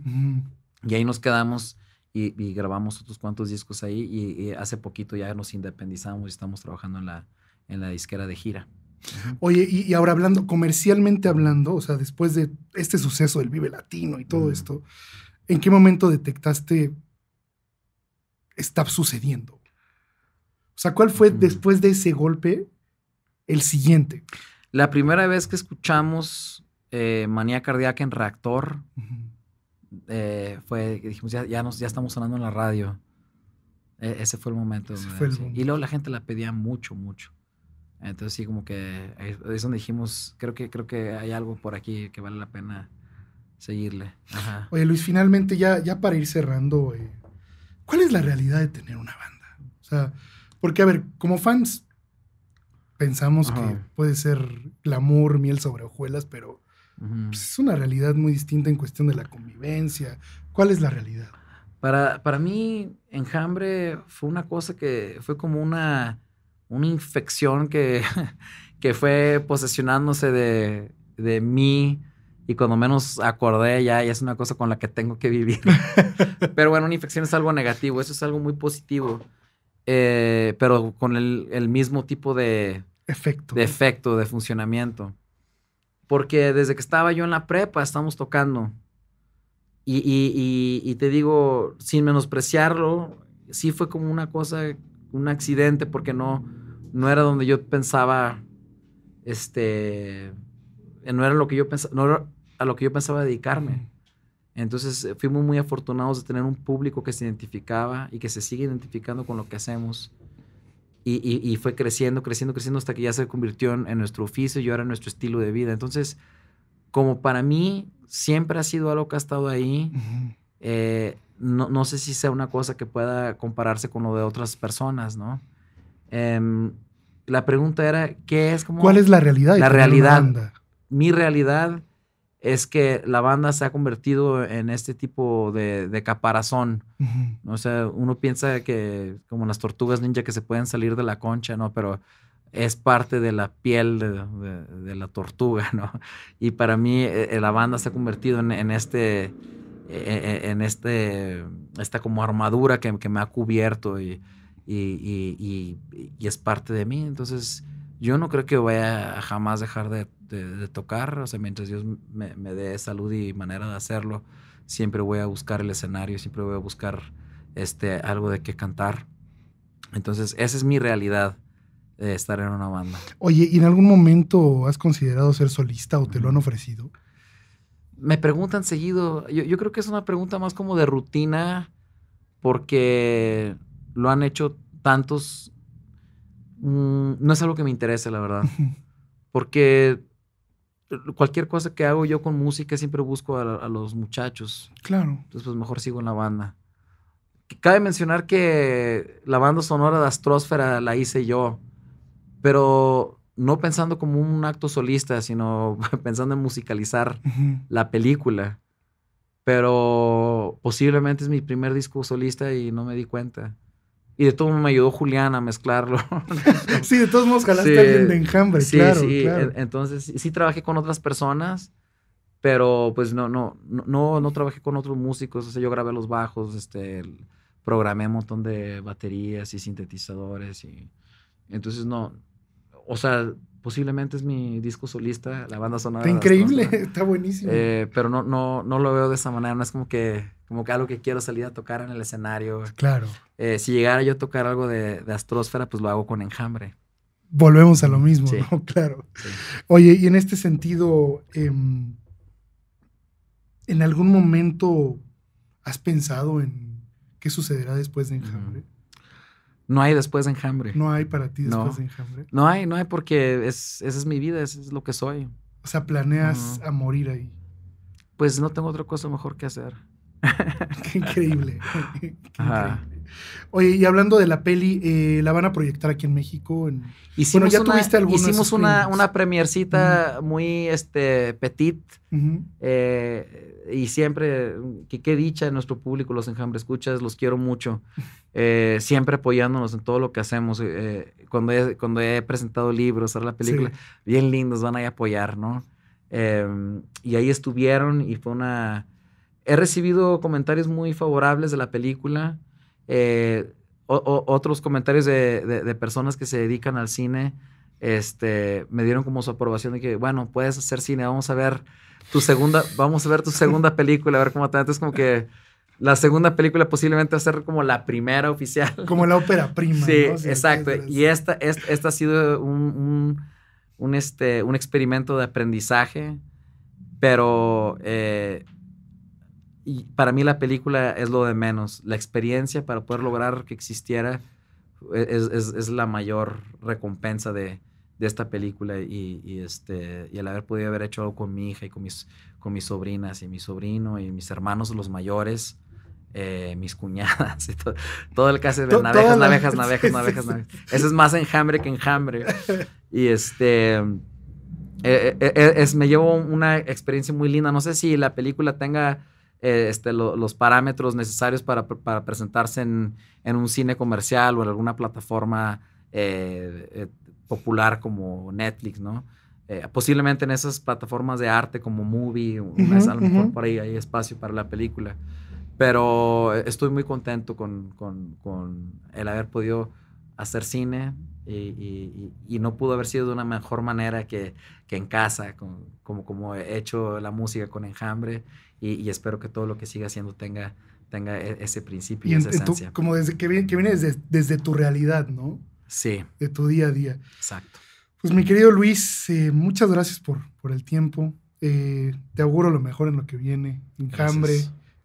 y ahí nos quedamos y, grabamos otros cuantos discos ahí y, hace poquito ya nos independizamos y estamos trabajando en la, en la disquera de gira. Oye, y, ahora hablando, comercialmente hablando, o sea, después de este suceso del Vive Latino y todo esto, ¿en qué momento detectaste está sucediendo? O sea, ¿cuál fue mm. después de ese golpe? el siguiente. La primera vez que escuchamos eh, manía cardíaca en reactor eh, fue, dijimos, ya, nos, ya estamos sonando en la radio. E, ese fue el momento. Y luego la gente la pedía mucho, mucho. Entonces sí, como que es donde dijimos, creo que, creo que hay algo por aquí que vale la pena seguirle. Oye, Luis, finalmente, ya, ya para ir cerrando, eh, ¿cuál es la realidad de tener una banda? O sea, porque, a ver, como fans, pensamos que puede ser glamour, miel sobre hojuelas, pero pues, es una realidad muy distinta en cuestión de la convivencia. ¿Cuál es la realidad? Para, para mí, enjambre fue una cosa que fue como una, una infección que, que fue posesionándose de, mí y cuando menos acordé ya, ya es una cosa con la que tengo que vivir. pero bueno, una infección es algo negativo, eso es algo muy positivo, eh, pero con el mismo tipo de, Efecto. De efecto, de funcionamiento. Porque desde que estaba yo en la prepa estamos tocando. Y, te digo, sin menospreciarlo, sí fue como una cosa, un accidente, porque no, no era donde yo pensaba, este, eh, no era lo que yo pensaba, no a lo que yo pensaba dedicarme. Entonces eh, fuimos muy afortunados de tener un público que se identificaba y que se sigue identificando con lo que hacemos y, fue creciendo, creciendo, creciendo hasta que ya se convirtió en, nuestro oficio y ahora en nuestro estilo de vida. Entonces, como para mí siempre ha sido algo que ha estado ahí, eh, no, no, sé si sea una cosa que pueda compararse con lo de otras personas, ¿no? Em, la pregunta era, ¿qué es como... ¿Cuál es la realidad? La realidad. Mi realidad es que la banda se ha convertido en este tipo de, caparazón. O sea, uno piensa que como las tortugas ninja que se pueden salir de la concha, ¿no? Pero es parte de la piel de, la tortuga, ¿no? Y para mí eh, eh, la banda se ha convertido en, este, eh, en este, esta como armadura que, me ha cubierto y, y es parte de mí. Entonces yo no creo que vaya a jamás dejar de, tocar, o sea, mientras Dios me, dé salud y manera de hacerlo, siempre voy a buscar el escenario, siempre voy a buscar este, algo de qué cantar. Entonces, esa es mi realidad de estar en una banda. Oye, ¿y en algún momento has considerado ser solista o te lo han ofrecido? Me preguntan seguido, yo creo que es una pregunta más como de rutina, porque lo han hecho tantos Mm, no es algo que me interese, la verdad. Porque cualquier cosa que hago yo con música siempre busco a, los muchachos. Claro. Entonces, pues mejor sigo en la banda. Cabe mencionar que la banda sonora de Astrosfera la hice yo, pero no pensando como un acto solista, sino pensando en musicalizar la película. Pero posiblemente es mi primer disco solista y no me di cuenta. Y de todo me ayudó Julián a mezclarlo. sí, de todos modos jalaste alguien de enjambre, claro, sí. Claro. Entonces, sí trabajé con otras personas, pero pues no, no, no, no trabajé con otros músicos. O sea, yo grabé los bajos, este, programé un montón de baterías y sintetizadores. y Entonces, no, o sea, posiblemente es mi disco solista, la banda sonora. Está increíble, está buenísimo. Eh, pero no, no, no lo veo de esa manera, no es como que, como que algo que quiero salir a tocar en el escenario. Claro. Eh, si llegara yo a tocar algo de, de astrósfera, pues lo hago con enjambre. Volvemos a lo mismo, ¿no? Claro. Oye, y en este sentido, em, ¿en algún momento has pensado en qué sucederá después de enjambre? No hay después de enjambre. No hay para ti después de enjambre. No hay, no hay porque es, esa es mi vida, eso es lo que soy. O sea, planeas a morir ahí. Pues no tengo otra cosa mejor que hacer. Qué increíble. Qué increíble. Oye, y hablando de la peli, eh, ¿la van a proyectar aquí en México? Hicimos bueno, ya una, tuviste Hicimos una, premiercita muy este, petit. Eh, y siempre, que qué dicha de nuestro público, los enjambre escuchas, los quiero mucho. Eh, siempre apoyándonos en todo lo que hacemos. cuando, he, cuando he presentado libros, hacer la película, bien lindos, van a apoyar, ¿no? Em, y ahí estuvieron y fue una he recibido comentarios muy favorables de la película. Eh, otros comentarios de, personas que se dedican al cine este, me dieron como su aprobación de que, bueno, puedes hacer cine, vamos a ver tu segunda, vamos a ver tu segunda película, a ver cómo te entonces como que la segunda película posiblemente va a ser como la primera oficial. Como la ópera prima. Sí, exacto. Y esta, esta, ha sido un, un, este, un experimento de aprendizaje, pero eh, y para mí la película es lo de menos. La experiencia para poder lograr que existiera es, la mayor recompensa de, esta película y, este, y el haber podido haber hecho algo con mi hija y con mis, con mis sobrinas y mi sobrino y mis hermanos los mayores. Eh, mis cuñadas y todo, todo el caso de navejas, navejas, navejas, navejas, navejas, Eso es más enjambre que enjambre. Y este, eh, eh, es, me llevo una experiencia muy linda. No sé si la película tenga eh, este, los parámetros necesarios para, presentarse en, un cine comercial o en alguna plataforma eh, eh, popular como Netflix, ¿no? posiblemente en esas plataformas de arte como Movie, a lo mejor por ahí hay espacio para la película. Pero estoy muy contento con, el haber podido hacer cine y, no pudo haber sido de una mejor manera que, en casa, como, como he hecho la música con enjambre y, espero que todo lo que siga haciendo tenga, tenga e, ese principio y, esa esencia. como desde que viene, que viene desde, tu realidad, ¿no? Sí. De tu día a día. Exacto. Pues mi querido Luis, eh, muchas gracias por, por el tiempo. Eh, te auguro lo mejor en lo que viene. Enjambre,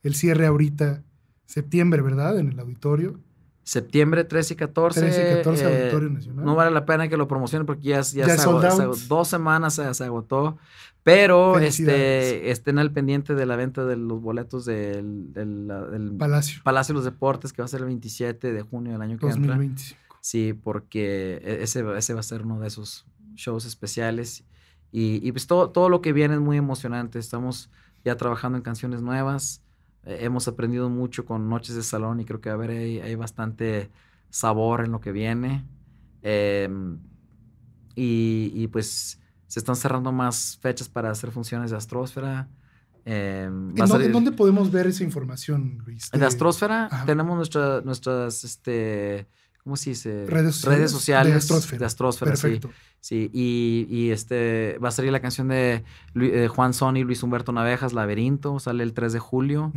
el cierre ahorita, septiembre, ¿verdad? En el auditorio. Septiembre 13 y 14. Eh, no vale la pena que lo promocionen porque ya, se, agotó, Dos semanas se, agotó. Pero este, estén al pendiente de la venta de los boletos del, del, Palacio. Palacio. de los Deportes, que va a ser el 27 de junio del año que 2025. entra. Sí, porque e, ese, ese va a ser uno de esos shows especiales. Y, y pues todo, todo lo que viene es muy emocionante. Estamos ya trabajando en canciones nuevas. Eh, hemos aprendido mucho con Noches de Salón y creo que a ver, hay, bastante sabor en lo que viene. Em, y, pues se están cerrando más fechas para hacer funciones de astrósfera. Em, ¿En, dónde, podemos ver esa información, Luis? En la astrósfera tenemos nuestra, nuestras este, ¿cómo se dice? Redes, sociales. De Astrosfera. De sí. Y, y, este, va a salir la canción de eh, Juan Sony, Luis Humberto Navejas, Laberinto, sale el 3 de julio.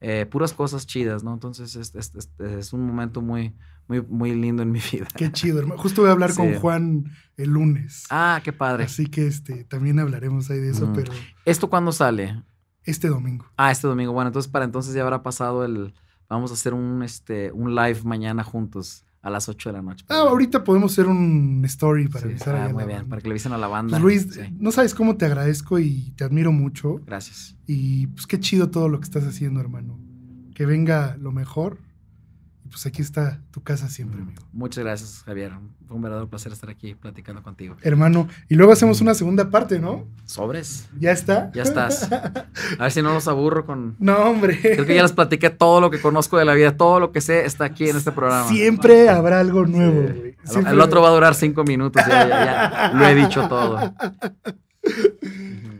Eh, puras cosas chidas, ¿no? Entonces es, es, es, un momento muy, muy, muy lindo en mi vida. Qué chido, hermano. Justo voy a hablar con Juan el lunes. Ah, qué padre. Así que este, también hablaremos ahí de eso, mm. pero... ¿Esto cuándo sale? Este domingo. Ah, este domingo. Bueno, entonces para entonces ya habrá pasado el... Vamos a hacer un, este, un live mañana juntos a las 8 de la noche. Ah, ahorita podemos hacer un story para a ah, muy para que le avisen a la banda. Pues, Luis, no sabes cómo te agradezco y te admiro mucho. Gracias. Y pues qué chido todo lo que estás haciendo, hermano. Que venga lo mejor pues aquí está tu casa siempre, mm, amigo. Muchas gracias, Javier. Fue un verdadero placer estar aquí platicando contigo. Hermano, y luego hacemos una segunda parte, ¿no? Sobres. Ya está. Ya estás. A ver si no los aburro con. No, hombre. Creo que ya les platiqué todo lo que conozco de la vida, todo lo que sé está aquí en este programa. Siempre habrá algo nuevo, El otro va a durar cinco minutos. Ya, ya. Lo he dicho todo.